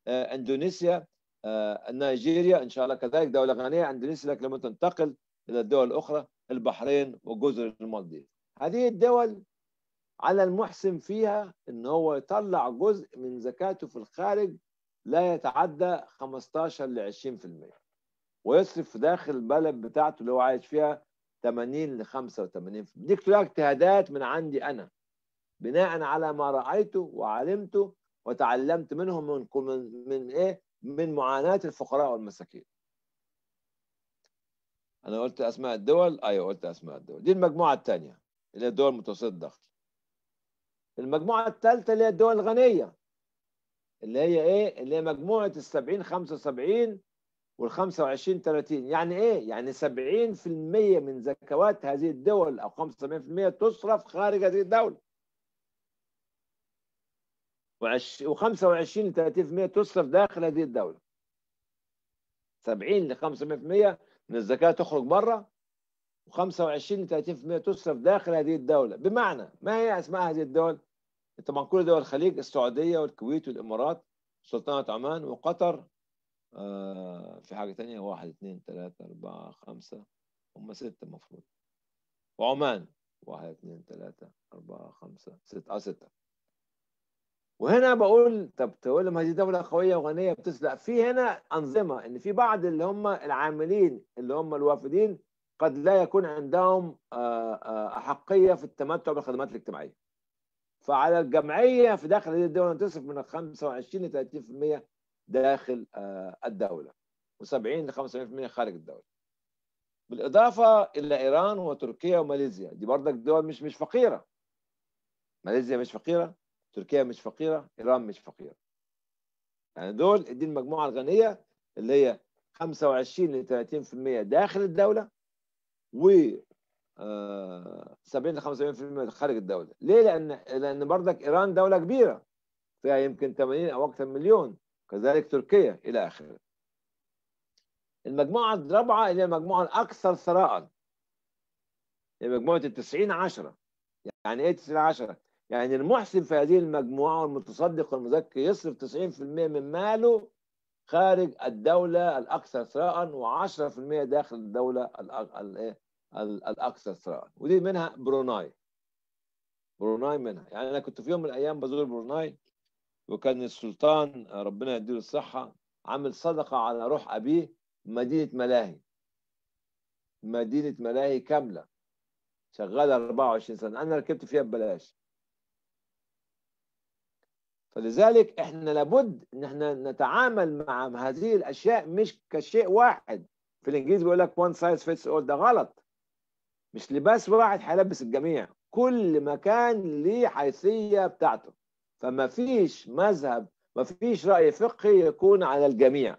آه إندونيسيا آه نيجيريا إن شاء الله كذلك دولة غنية إندونيسيا لكن لما تنتقل إلى الدول الأخرى البحرين وجزر المالديف هذه الدول على المحسن فيها ان هو يطلع جزء من زكاته في الخارج لا يتعدى 15 ل 20% ويصرف في داخل البلد بتاعته اللي هو عايش فيها 80 ل 85 دي كلها اجتهادات من عندي انا بناء على ما رايته وعلمته وتعلمت منهم من من, من ايه من معاناه الفقراء والمساكين انا قلت اسماء الدول ايوه قلت اسماء الدول دي المجموعه الثانيه اللي هي الدول متوسطه الضغط المجموعة الثالثة اللي هي الدول الغنية اللي هي ايه اللي هي مجموعة السبعين خمسة وسبعين والخمسة وعشرين 30 يعني ايه يعني سبعين في المية من زكوات هذه الدول او خمسة في المية تصرف خارج هذه الدولة وخمسة وعشرين لتلاتين في المية تصرف داخل هذه الدولة سبعين لخمسة في المية من الزكاة تخرج بره و25 ل 30% تصرف داخل هذه الدولة بمعنى ما هي أسماء هذه الدول؟ طبعا كل دول الخليج السعوديه والكويت والامارات سلطنه عمان وقطر آه في حاجه تانية واحد اثنين ثلاثة أربعة خمسة هم ستة المفروض وعمان واحد اثنين ثلاثة أربعة خمسة ستة أه ستة وهنا بقول طب تقول لهم هذه دولة قوية وغنية بتسلق في هنا أنظمة إن في بعض اللي هم العاملين اللي هم الوافدين قد لا يكون عندهم آه، آه، أحقية في التمتع بالخدمات الاجتماعية فعلى الجمعيه في داخل هذه الدوله ان تصرف من 25 ل 30% داخل آه، الدوله و70 ل 75% خارج الدوله. بالاضافه الى ايران وتركيا وماليزيا دي برضك دول مش مش فقيره. ماليزيا مش فقيره، تركيا مش فقيره، ايران مش فقيره. يعني دول دي المجموعه الغنيه اللي هي 25 ل 30% داخل الدوله و 70 آه، ل 75% خارج الدوله ليه لان لان برضك ايران دوله كبيره فيها يمكن 80 او اكثر مليون كذلك تركيا الى اخره المجموعه الرابعه اللي هي المجموعه الاكثر ثراء هي مجموعه ال 90 10 يعني ايه 90 10 يعني المحسن في هذه المجموعه والمتصدق والمزكي يصرف 90% من ماله خارج الدوله الاكثر ثراء و10% داخل الدوله الايه الاكثر ثراء ودي منها بروناي بروناي منها يعني انا كنت في يوم من الايام بزور بروناي وكان السلطان ربنا يديله الصحه عامل صدقه على روح ابيه مدينه ملاهي مدينه ملاهي كامله شغاله 24 سنه انا ركبت فيها ببلاش فلذلك احنا لابد ان احنا نتعامل مع هذه الاشياء مش كشيء واحد في الانجليزي بيقول لك وان سايز فيتس اول ده غلط مش لباس واحد هيلبس الجميع كل مكان ليه حيثيه بتاعته فما فيش مذهب ما فيش راي فقهي يكون على الجميع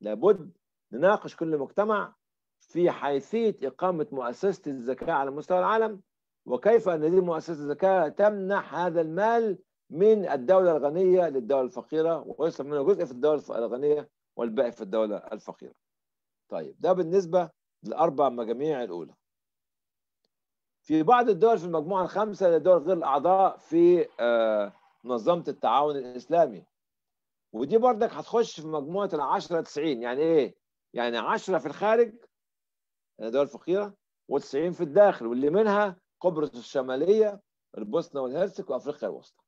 لابد نناقش كل مجتمع في حيثيه اقامه مؤسسه الزكاه على مستوى العالم وكيف ان هذه مؤسسه الزكاه تمنح هذا المال من الدوله الغنيه للدوله الفقيره ويصرف منه جزء في الدوله الغنيه والباقي في الدوله الفقيره. طيب ده بالنسبه للاربع مجاميع الاولى. في بعض الدول في المجموعة الخامسة لدول غير الأعضاء في آه، منظمة التعاون الإسلامي ودي بردك هتخش في مجموعة ال 10 90 يعني إيه؟ يعني 10 في الخارج دول فقيرة و90 في الداخل واللي منها قبرص الشمالية البوسنة والهرسك وأفريقيا الوسطى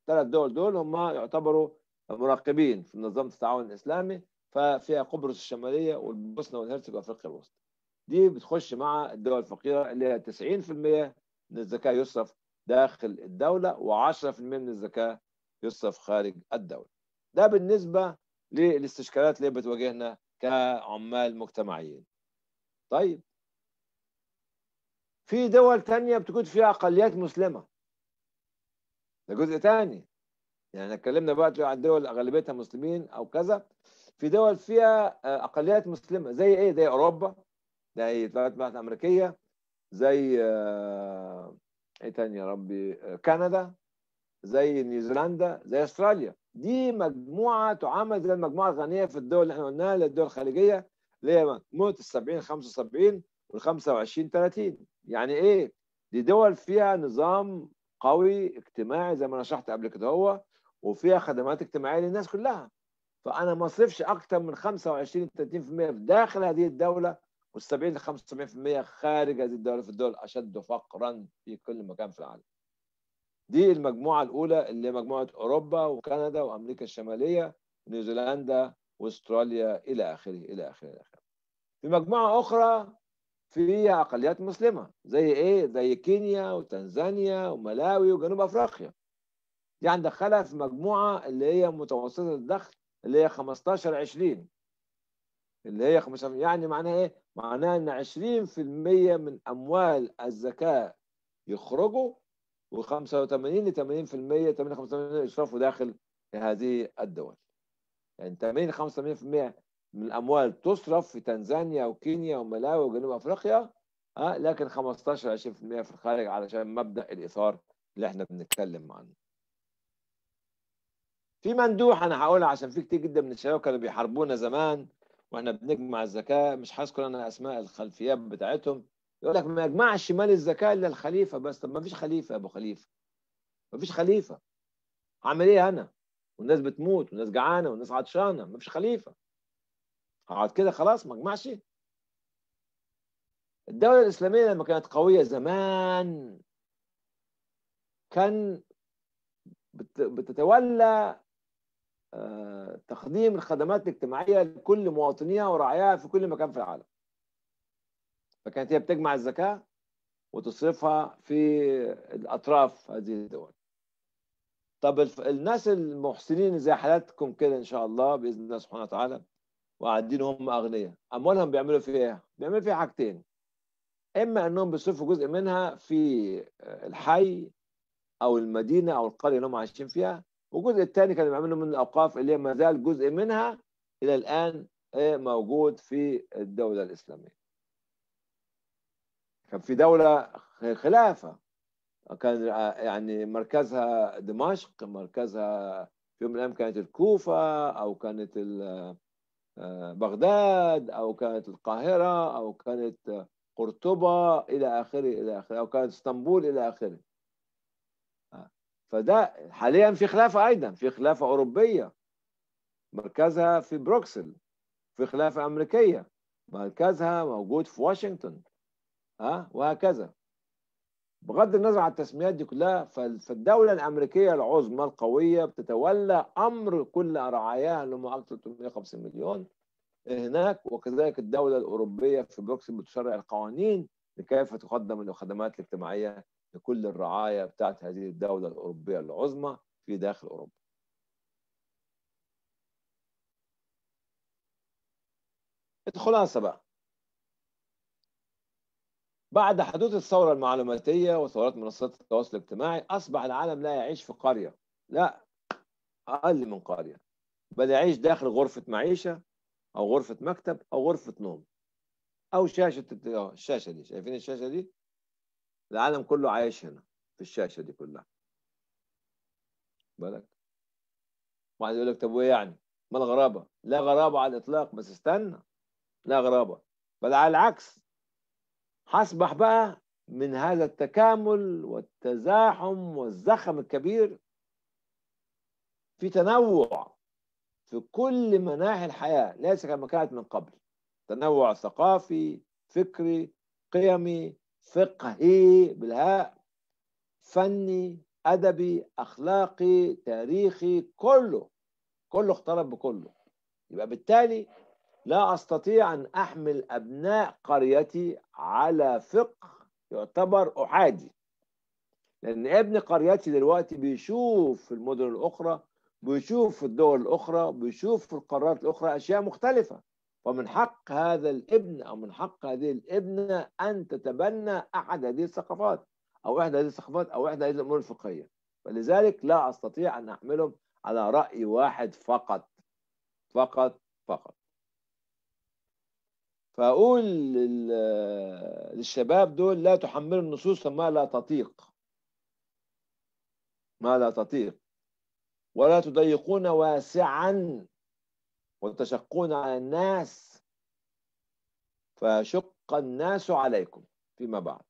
الثلاث دول دول هم يعتبروا مراقبين في منظمة التعاون الإسلامي ففيها قبرص الشمالية والبوسنة والهرسك وأفريقيا الوسطى دي بتخش مع الدول الفقيره اللي هي 90% من الزكاه يصرف داخل الدوله و10% من الزكاه يصرف خارج الدوله. ده بالنسبه للاستشكالات اللي بتواجهنا كعمال مجتمعيين. طيب في دول تانية بتكون فيها اقليات مسلمه. ده جزء تاني. يعني احنا اتكلمنا بقى عن دول اغلبيتها مسلمين او كذا في دول فيها آه، اقليات مسلمه زي ايه؟ زي اوروبا ايه؟ زي الولايات المتحده الامريكيه زي ايه تاني يا ربي آه، كندا زي نيوزيلندا زي استراليا دي مجموعه تعامل زي المجموعه الغنيه في الدول اللي احنا قلناها للدول الخليجيه اللي هي مجموعه ال 70 75 وال 25 30 يعني ايه؟ دي دول فيها نظام قوي اجتماعي زي ما انا شرحت قبل كده هو وفيها خدمات اجتماعيه للناس كلها فانا ما اصرفش اكتر من 25 30% في داخل هذه الدوله وال70 ل 75% خارج هذه الدول في الدول اشد فقرا في كل مكان في العالم. دي المجموعه الاولى اللي هي مجموعه اوروبا وكندا وامريكا الشماليه ونيوزيلندا واستراليا الى اخره الى اخره الى اخره. في مجموعه اخرى فيها اقليات مسلمه زي ايه؟ زي كينيا وتنزانيا وملاوي وجنوب افريقيا. يعني دخلها في مجموعه اللي هي متوسطه الدخل اللي هي 15 20 اللي هي 15 يعني معناها ايه؟ معناها ان 20% من اموال الزكاه يخرجوا و85 ل 80% 80 85 يصرفوا داخل هذه الدول. يعني 80 85% من الاموال تصرف في تنزانيا وكينيا وملاوي وجنوب افريقيا أه لكن 15 20% في الخارج علشان مبدا الايثار اللي احنا بنتكلم عنه. في مندوح انا هقولها عشان في كتير جدا من الشباب كانوا بيحاربونا زمان واحنا بنجمع الزكاه مش هذكر انا اسماء الخلفيات بتاعتهم يقول لك ما يجمعش مال الزكاه الا الخليفه بس طب ما فيش خليفه يا ابو خليفه ما فيش خليفه اعمل ايه انا والناس بتموت والناس جعانه والناس عطشانه ما فيش خليفه هقعد كده خلاص ما اجمعش الدولة الإسلامية لما كانت قوية زمان كان بتتولى آه، تقديم الخدمات الاجتماعيه لكل مواطنيها ورعاياها في كل مكان في العالم. فكانت هي بتجمع الزكاه وتصرفها في الاطراف هذه الدول. طب الناس المحسنين زي حالاتكم كده ان شاء الله باذن الله سبحانه وتعالى وقاعدين هم اغنياء، اموالهم بيعملوا فيها ايه؟ بيعملوا فيها حاجتين. اما انهم بيصرفوا جزء منها في الحي او المدينه او القريه اللي هم عايشين فيها والجزء الثاني كانوا بيعملوا من الاوقاف اللي ما زال جزء منها الى الان آه، موجود في الدوله الاسلاميه. كان في دوله خلافه كان آه، يعني مركزها دمشق مركزها في يوم من الايام كانت الكوفه او كانت آه، بغداد او كانت القاهره او كانت قرطبه الى اخره الى اخره او كانت اسطنبول الى اخره فده حاليا في خلافه ايضا في خلافه اوروبيه مركزها في بروكسل في خلافه امريكيه مركزها موجود في واشنطن ها وهكذا بغض النظر عن التسميات دي كلها فالدولة الأمريكية العظمى القوية بتتولى أمر كل رعاياها اللي هم أكثر 350 مليون هناك وكذلك الدولة الأوروبية في بروكسل بتشرع القوانين لكيف تقدم الخدمات الاجتماعية لكل الرعاية بتاعت هذه الدولة الأوروبية العظمى في داخل أوروبا إيه الخلاصة بقى بعد حدوث الثورة المعلوماتية وثورات منصات التواصل الاجتماعي أصبح العالم لا يعيش في قرية لا أقل من قرية بل يعيش داخل غرفة معيشة أو غرفة مكتب أو غرفة نوم أو شاشة آه، الشاشة دي شايفين الشاشة دي العالم كله عايش هنا في الشاشه دي كلها بالك واحد يقول لك طب وايه يعني ما الغرابه لا غرابه على الاطلاق بس استنى لا غرابه بل على العكس هصبح بقى من هذا التكامل والتزاحم والزخم الكبير في تنوع في كل مناحي الحياة ليس كما كانت من قبل تنوع ثقافي فكري قيمي فقهي بالهاء فني أدبي أخلاقي تاريخي كله كله اختلط بكله يبقى بالتالي لا أستطيع أن أحمل أبناء قريتي على فقه يعتبر أحادي لأن ابن قريتي دلوقتي بيشوف في المدن الأخرى بيشوف في الدول الأخرى بيشوف في القارات الأخرى أشياء مختلفة ومن حق هذا الابن أو من حق هذه الابنة أن تتبنى أحد هذه الثقافات أو إحدى هذه الثقافات أو إحدى هذه الأمور الفقهية فلذلك لا أستطيع أن أحملهم على رأي واحد فقط فقط فقط فأقول للشباب دول لا تحملوا النصوص ما لا تطيق ما لا تطيق ولا تضيقون واسعا وتشقون على الناس فيشق الناس عليكم فيما بعد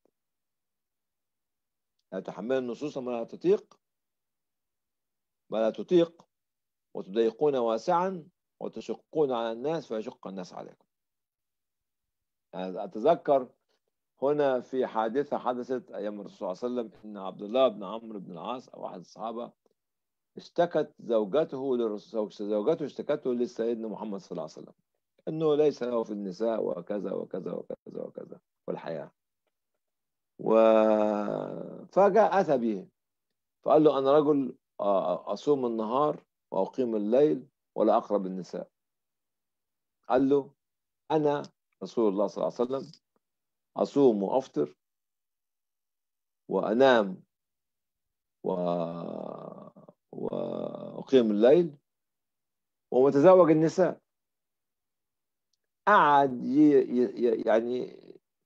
لا تحمل النصوص ما لا تطيق ما لا تطيق وتضيقون واسعا وتشقون على الناس فيشق الناس عليكم يعني أتذكر هنا في حادثة حدثت أيام الرسول صلى الله عليه وسلم أن عبد الله بن عمرو بن العاص أو أحد الصحابة اشتكت زوجته زوجته اشتكته لسيدنا محمد صلى الله عليه وسلم انه ليس له في النساء وكذا وكذا وكذا وكذا والحياه وفجأة أتى به فقال له أنا رجل آه، أصوم النهار وأقيم الليل ولا أقرب النساء قال له أنا رسول الله صلى الله عليه وسلم أصوم وأفطر وأنام و وقيم الليل ومتزوج النساء قعد يعني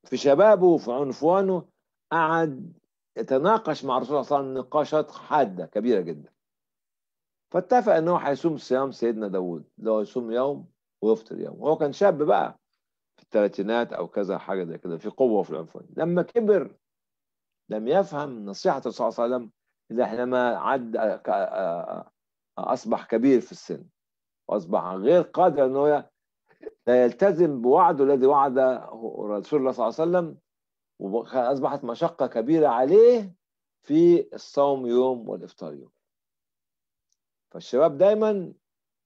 في شبابه وفي عنفوانه قعد يتناقش مع الرسول صلى الله عليه وسلم نقاشات حاده كبيره جدا فاتفق ان هو هيصوم صيام سيدنا داوود اللي هو يصوم يوم ويفطر يوم وهو كان شاب بقى في الثلاثينات او كذا حاجه زي كده في قوه في العنفوان لما كبر لم يفهم نصيحه الرسول صلى الله عليه وسلم اللي احنا ما عد اصبح كبير في السن واصبح غير قادر ان هو لا يلتزم بوعده الذي وعده رسول الله صلى الله عليه وسلم واصبحت مشقه كبيره عليه في الصوم يوم والافطار يوم فالشباب دايما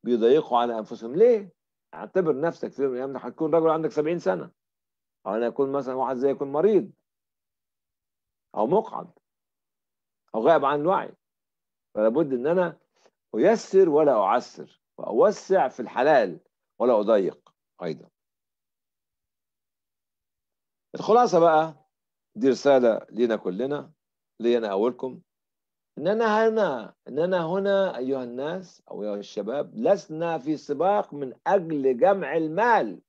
بيضيقوا على انفسهم ليه؟ اعتبر نفسك في يوم من الايام هتكون رجل عندك 70 سنه او انا يكون مثلا واحد زي يكون مريض او مقعد او غائب عن الوعي فلابد ان انا أيسر ولا أعسر وأوسع في الحلال ولا أضيق أيضا الخلاصة بقى دي رسالة لينا كلنا لي أنا أولكم إن أنا هنا إن أنا هنا أيها الناس أو أيها الشباب لسنا في سباق من أجل جمع المال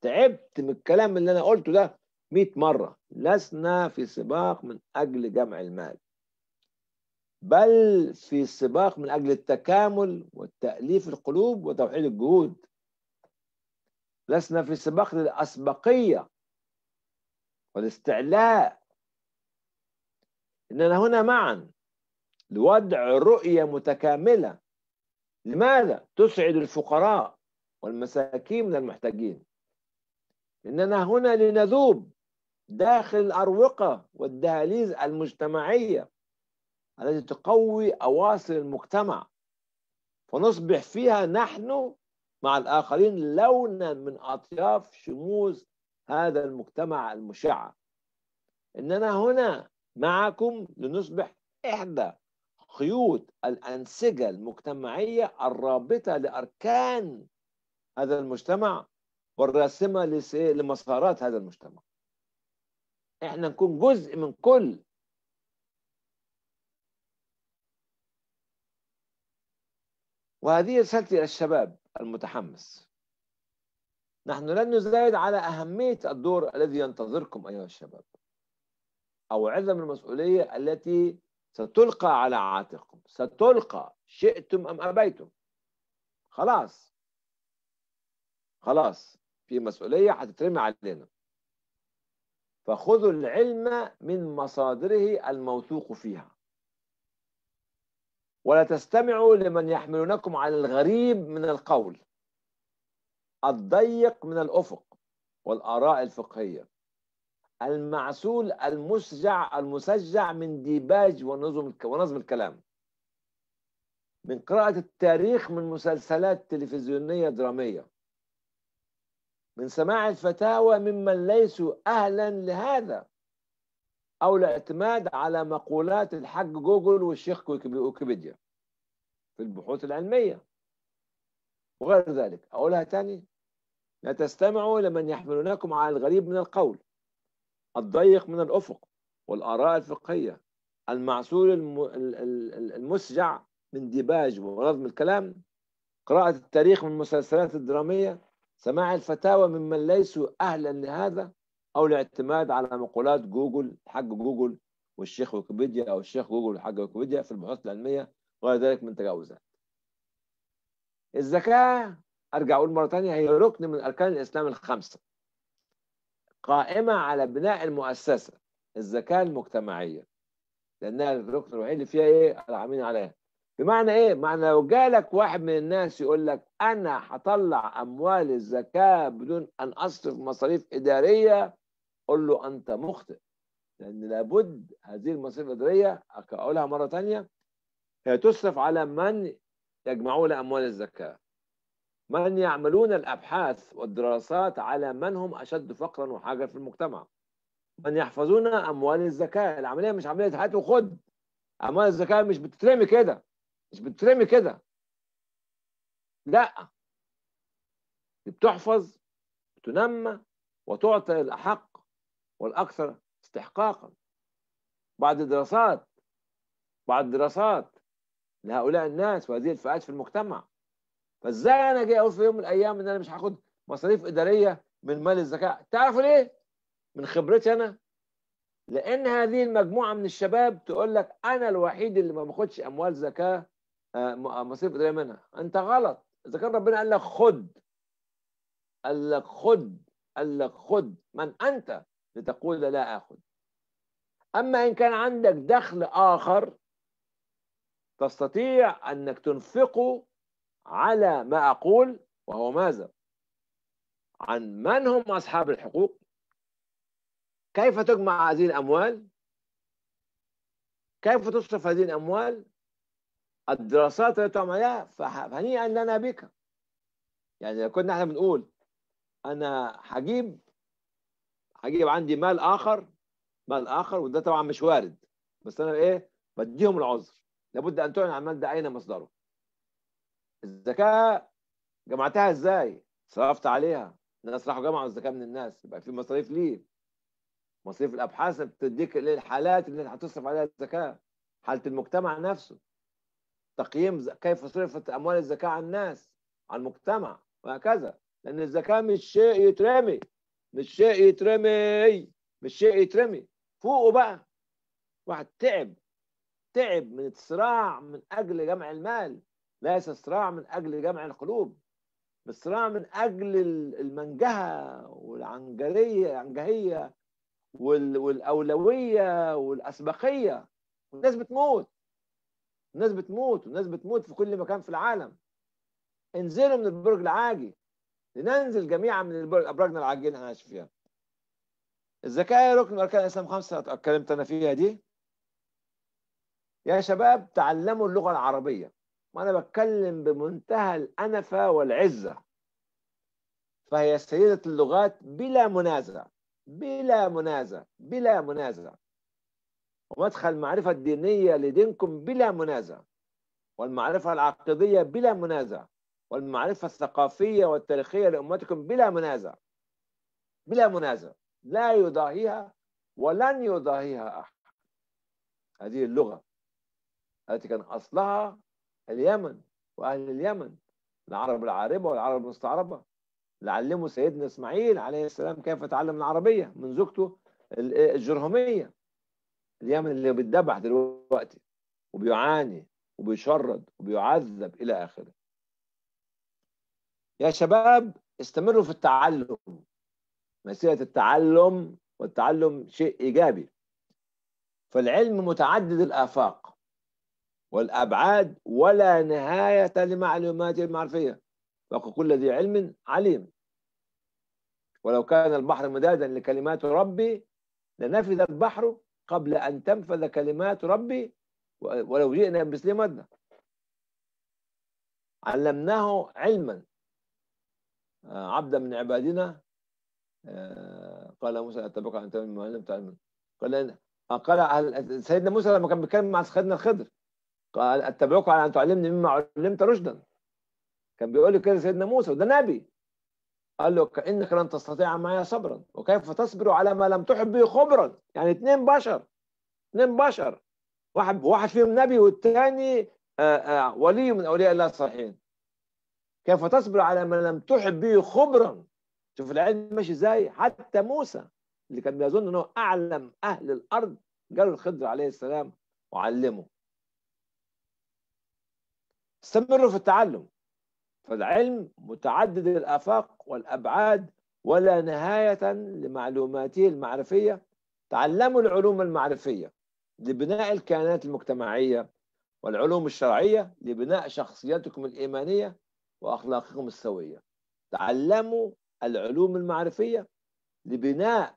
تعبت من الكلام اللي أنا قلته ده 100 مرة لسنا في سباق من أجل جمع المال بل في سباق من أجل التكامل والتأليف القلوب وتوحيد الجهود لسنا في سباق للأسبقية والاستعلاء إننا هنا معا لوضع رؤية متكاملة لماذا تسعد الفقراء والمساكين من المحتاجين إننا هنا لنذوب داخل الأروقة والدهاليز المجتمعية التي تقوي أواصر المجتمع فنصبح فيها نحن مع الآخرين لونا من أطياف شموس هذا المجتمع المشع إننا هنا معكم لنصبح إحدى خيوط الأنسجة المجتمعية الرابطة لأركان هذا المجتمع والراسمة لمسارات هذا المجتمع احنا نكون جزء من كل وهذه رسالتي للشباب المتحمس نحن لن نزايد على أهمية الدور الذي ينتظركم أيها الشباب أو عظم المسؤولية التي ستلقى على عاتقكم ستلقى شئتم أم أبيتم خلاص خلاص في مسؤولية حتترمي علينا فخذوا العلم من مصادره الموثوق فيها ولا تستمعوا لمن يحملونكم على الغريب من القول الضيق من الافق والاراء الفقهيه المعسول المسجع المسجع من ديباج ونظم ونظم الكلام من قراءة التاريخ من مسلسلات تلفزيونية درامية من سماع الفتاوى ممن ليسوا أهلا لهذا او الاعتماد على مقولات الحق جوجل والشيخ ويكيبيديا في البحوث العلميه وغير ذلك اقولها تاني لا تستمعوا لمن يحملونكم على الغريب من القول الضيق من الافق والاراء الفقهيه المعسول المسجع من ديباج ونظم الكلام قراءة التاريخ من المسلسلات الدرامية سماع الفتاوى ممن ليسوا أهلا لهذا او الاعتماد على مقولات جوجل حق جوجل والشيخ ويكيبيديا او الشيخ جوجل وحق ويكيبيديا في البحوث العلميه وغير ذلك من تجاوزات. الزكاه ارجع اقول مره ثانيه هي ركن من اركان الاسلام الخمسه. قائمه على بناء المؤسسه الزكاه المجتمعيه لانها الركن الوحيد اللي فيها ايه؟ العاملين عليها. بمعنى ايه؟ معنى لو جالك واحد من الناس يقول لك انا هطلع اموال الزكاه بدون ان اصرف مصاريف اداريه قول له انت مخطئ لان لابد هذه المصاريف الاداريه اقولها مره ثانيه هي تصرف على من يجمعون اموال الزكاه من يعملون الابحاث والدراسات على من هم اشد فقرا وحاجه في المجتمع من يحفظون اموال الزكاه العمليه مش عمليه هات وخد اموال الزكاه مش بتترمي كده مش بتترمي كده لا بتحفظ تنمى وتعطى الاحق والأكثر استحقاقا بعد الدراسات بعد الدراسات لهؤلاء الناس وهذه الفئات في المجتمع فازاي انا جاي اقول في يوم من الايام ان انا مش هاخد مصاريف اداريه من مال الزكاه تعرفوا ليه من خبرتي انا لان هذه المجموعه من الشباب تقول لك انا الوحيد اللي ما باخدش اموال زكاه آه، آه، مصاريف اداريه منها انت غلط اذا كان ربنا قال لك خد قال لك خد قال لك خد من انت لتقول لا آخذ أما إن كان عندك دخل آخر تستطيع أنك تنفقه على ما أقول وهو ماذا؟ عن من هم أصحاب الحقوق؟ كيف تجمع هذه الأموال؟ كيف تصرف هذه الأموال؟ الدراسات التي تعملها فهنيئا لنا بك يعني لو كنا احنا بنقول أنا هجيب هجيب عندي مال اخر مال اخر وده طبعا مش وارد بس انا ايه بديهم العذر لابد ان تعلن عن المال ده اين مصدره الزكاه جمعتها ازاي صرفت عليها الناس راحوا جمعوا الزكاه من الناس يبقى في مصاريف ليه مصاريف الابحاث بتديك للحالات اللي هتصرف عليها الزكاه حاله المجتمع نفسه تقييم كيف صرفت اموال الزكاه على الناس على المجتمع وهكذا لان الزكاه مش شيء يترمي مش شيء يترمي مش شيء يترمي فوقه بقى واحد تعب تعب من الصراع من اجل جمع المال ليس صراع من اجل جمع القلوب الصراع من اجل المنجهه والعنجريه العنجهيه والاولويه والاسبقيه والناس بتموت الناس بتموت والناس بتموت في كل مكان في العالم انزلوا من البرج العاجي لننزل جميعا من أبراجنا العاجلين اللي هنعيش فيها الزكاة ركن من أركان الإسلام خمسة اتكلمت أنا فيها دي يا شباب تعلموا اللغة العربية وأنا بتكلم بمنتهى الأنفة والعزة فهي سيدة اللغات بلا منازع بلا منازع بلا منازع ومدخل المعرفة الدينية لدينكم بلا منازع والمعرفة العقيدية بلا منازع والمعرفة الثقافية والتاريخية لأمتكم بلا منازع بلا منازع لا يضاهيها ولن يضاهيها أحد هذه اللغة التي كان أصلها اليمن وأهل اليمن العرب العاربة والعرب المستعربة اللي علموا سيدنا إسماعيل عليه السلام كيف تعلم العربية من زوجته الجرهمية اليمن اللي بيتذبح دلوقتي وبيعاني وبيشرد وبيعذب إلى آخره يا شباب استمروا في التعلم مسيرة التعلم والتعلم شيء إيجابي فالعلم متعدد الآفاق والأبعاد ولا نهاية لمعلوماته المعرفية وكل كل ذي علم عليم ولو كان البحر مدادا لكلمات ربي لنفذ البحر قبل أن تنفذ كلمات ربي ولو جئنا بسليم علمناه علما عبدا من عبادنا آه، قال موسى أتبعك أن تعلم ما تعلم قال قال سيدنا موسى لما كان بيتكلم مع سيدنا الخضر قال أتبعك على أن تعلمني مما علمت رشدا كان بيقول له كده سيدنا موسى وده نبي قال له كأنك لن تستطيع معي صبرا وكيف تصبر على ما لم تحب به خبرا يعني اثنين بشر اثنين بشر واحد واحد فيهم نبي والثاني آه، آه، ولي من اولياء الله الصالحين كيف تصبر على ما لم تحب به خبرا شوف العلم ماشي ازاي حتى موسى اللي كان بيظن انه اعلم اهل الارض قال الخضر عليه السلام وعلمه استمروا في التعلم فالعلم متعدد الافاق والابعاد ولا نهايه لمعلوماته المعرفيه تعلموا العلوم المعرفيه لبناء الكيانات المجتمعيه والعلوم الشرعيه لبناء شخصيتكم الايمانيه وأخلاقكم السوية تعلموا العلوم المعرفية لبناء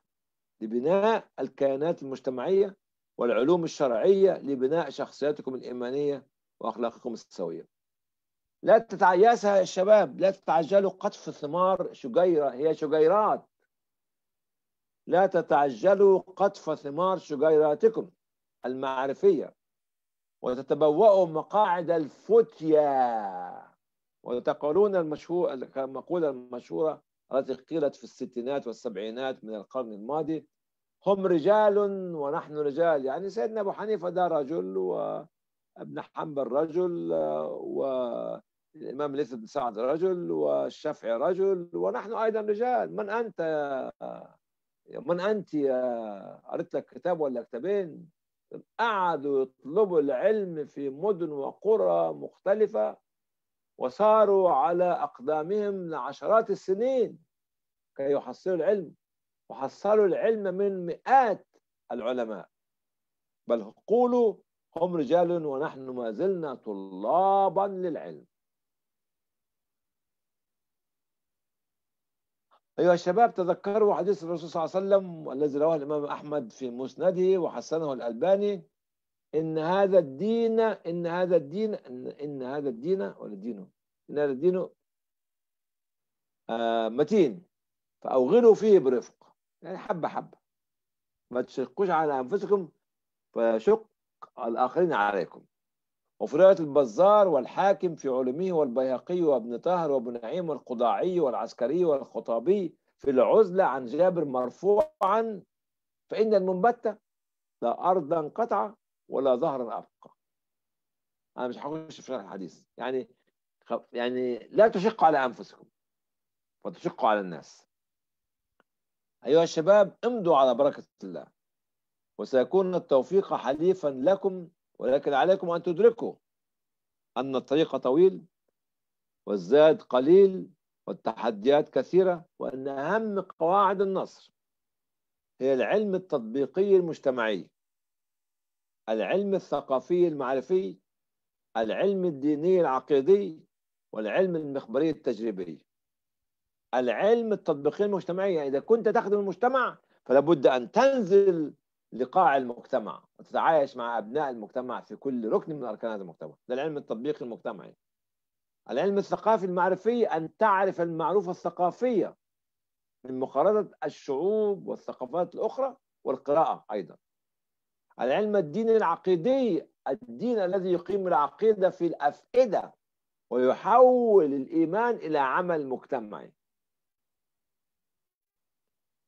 لبناء الكيانات المجتمعية والعلوم الشرعية لبناء شخصياتكم الإيمانية وأخلاقكم السوية لا تتع... يا شباب لا تتعجلوا قطف ثمار شجيرة هي شجيرات لا تتعجلوا قطف ثمار شجيراتكم المعرفية وتتبوأوا مقاعد الفتيا وتقولون المشهور المقولة المشهورة التي قيلت في الستينات والسبعينات من القرن الماضي هم رجال ونحن رجال يعني سيدنا أبو حنيفة ده رجل وابن حنبل رجل آه، والإمام ليث بن سعد رجل والشافعي رجل ونحن أيضا رجال من أنت من أنت يا قريت لك كتاب ولا كتابين قعدوا يطلبوا العلم في مدن وقرى مختلفة وساروا على أقدامهم لعشرات السنين كي يحصلوا العلم وحصلوا العلم من مئات العلماء بل قولوا هم رجال ونحن ما زلنا طلابا للعلم أيها الشباب تذكروا حديث الرسول صلى الله عليه وسلم الذي رواه الإمام أحمد في مسنده وحسنه الألباني ان هذا الدين ان هذا الدين ان, إن هذا الدين ولا دينه ان هذا الدين آه متين فاوغلوا فيه برفق يعني حبه حبه ما تشقوش على انفسكم فيشق الاخرين عليكم وفي رواية البزار والحاكم في علومه والبيهقي وابن طاهر وابن نعيم والقضاعي والعسكري والخطابي في العزلة عن جابر مرفوعا فإن المنبتة لا أرضا قطعة ولا ظهرا أبقى أنا مش هخش في شرح الحديث يعني يعني لا تشقوا على أنفسكم وتشقوا على الناس أيها الشباب امضوا على بركة الله وسيكون التوفيق حليفا لكم ولكن عليكم أن تدركوا أن الطريق طويل والزاد قليل والتحديات كثيرة وأن أهم قواعد النصر هي العلم التطبيقي المجتمعي العلم الثقافي المعرفي العلم الديني العقيدي والعلم المخبري التجريبي العلم التطبيقي المجتمعي يعني إذا كنت تخدم المجتمع فلا بد أن تنزل لقاع المجتمع وتتعايش مع أبناء المجتمع في كل ركن من أركان هذا المجتمع ده العلم التطبيقي المجتمعي العلم الثقافي المعرفي أن تعرف المعروف الثقافية من مقارنة الشعوب والثقافات الأخرى والقراءة أيضا العلم الدين العقيدي الدين الذي يقيم العقيدة في الأفئدة ويحول الإيمان إلى عمل مجتمعي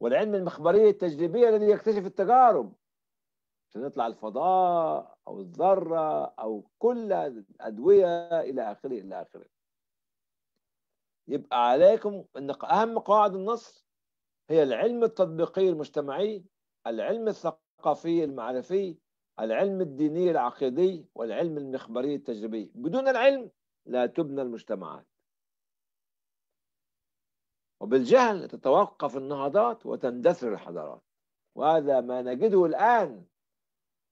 والعلم المخبري التجريبي الذي يكتشف التجارب عشان يطلع الفضاء أو الذرة أو كل الأدوية إلى آخره إلى آخره يبقى عليكم أن أهم قواعد النصر هي العلم التطبيقي المجتمعي العلم الثقافي الثقافي المعرفي العلم الديني العقيدي والعلم المخبري التجريبي بدون العلم لا تبنى المجتمعات وبالجهل تتوقف النهضات وتندثر الحضارات وهذا ما نجده الآن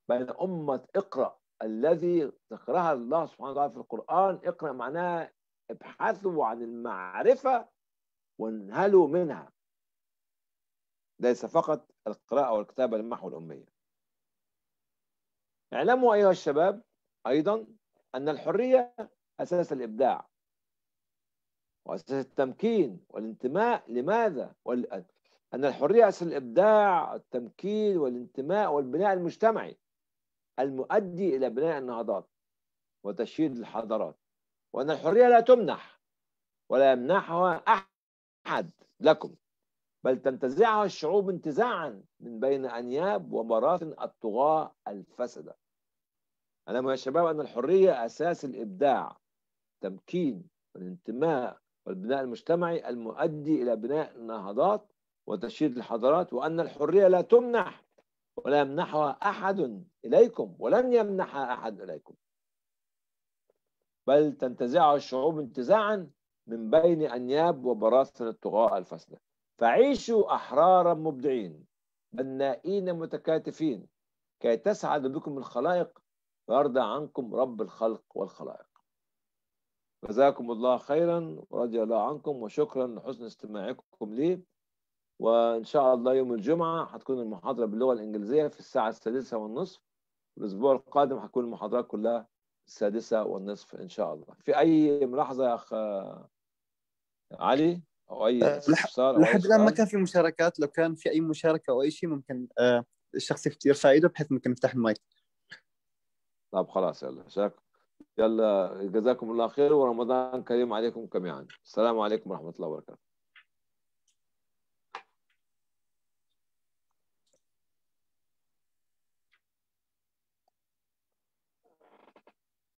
بين أمة اقرأ الذي ذكرها الله سبحانه وتعالى في القرآن اقرأ معناها ابحثوا عن المعرفة وانهلوا منها ليس فقط القراءة والكتابة للمحو الأمية اعلموا أيها الشباب أيضا أن الحرية أساس الإبداع وأساس التمكين والانتماء لماذا؟ وال... أن الحرية أساس الإبداع والتمكين والانتماء والبناء المجتمعي المؤدي إلى بناء النهضات وتشييد الحضارات وأن الحرية لا تمنح ولا يمنحها أحد لكم بل تنتزعها الشعوب انتزاعا من بين أنياب وبراثن الطغاة الفسدة ألم يا شباب أن الحرية أساس الإبداع تمكين والانتماء والبناء المجتمعي المؤدي إلى بناء النهضات وتشييد الحضارات وأن الحرية لا تمنح ولا يمنحها أحد إليكم ولن يمنحها أحد إليكم بل تنتزعها الشعوب انتزاعا من بين أنياب وبراثن الطغاة الفسده. فعيشوا أحرارا مبدعين بنائين متكاتفين كي تسعد بكم الخلائق ويرضى عنكم رب الخلق والخلائق جزاكم الله خيرا ورضي الله عنكم وشكرا لحسن استماعكم لي وإن شاء الله يوم الجمعة هتكون المحاضرة باللغة الإنجليزية في الساعة السادسة والنصف الأسبوع القادم هتكون المحاضرات كلها السادسة والنصف إن شاء الله في أي ملاحظة يا أخ علي؟ او اي أه لحد الان ما كان في مشاركات لو كان في اي مشاركه او اي شيء ممكن أه الشخص يفتير فائده بحيث ممكن نفتح المايك طيب خلاص يلا شاك يلا جزاكم الله خير ورمضان كريم عليكم جميعا السلام عليكم ورحمه الله وبركاته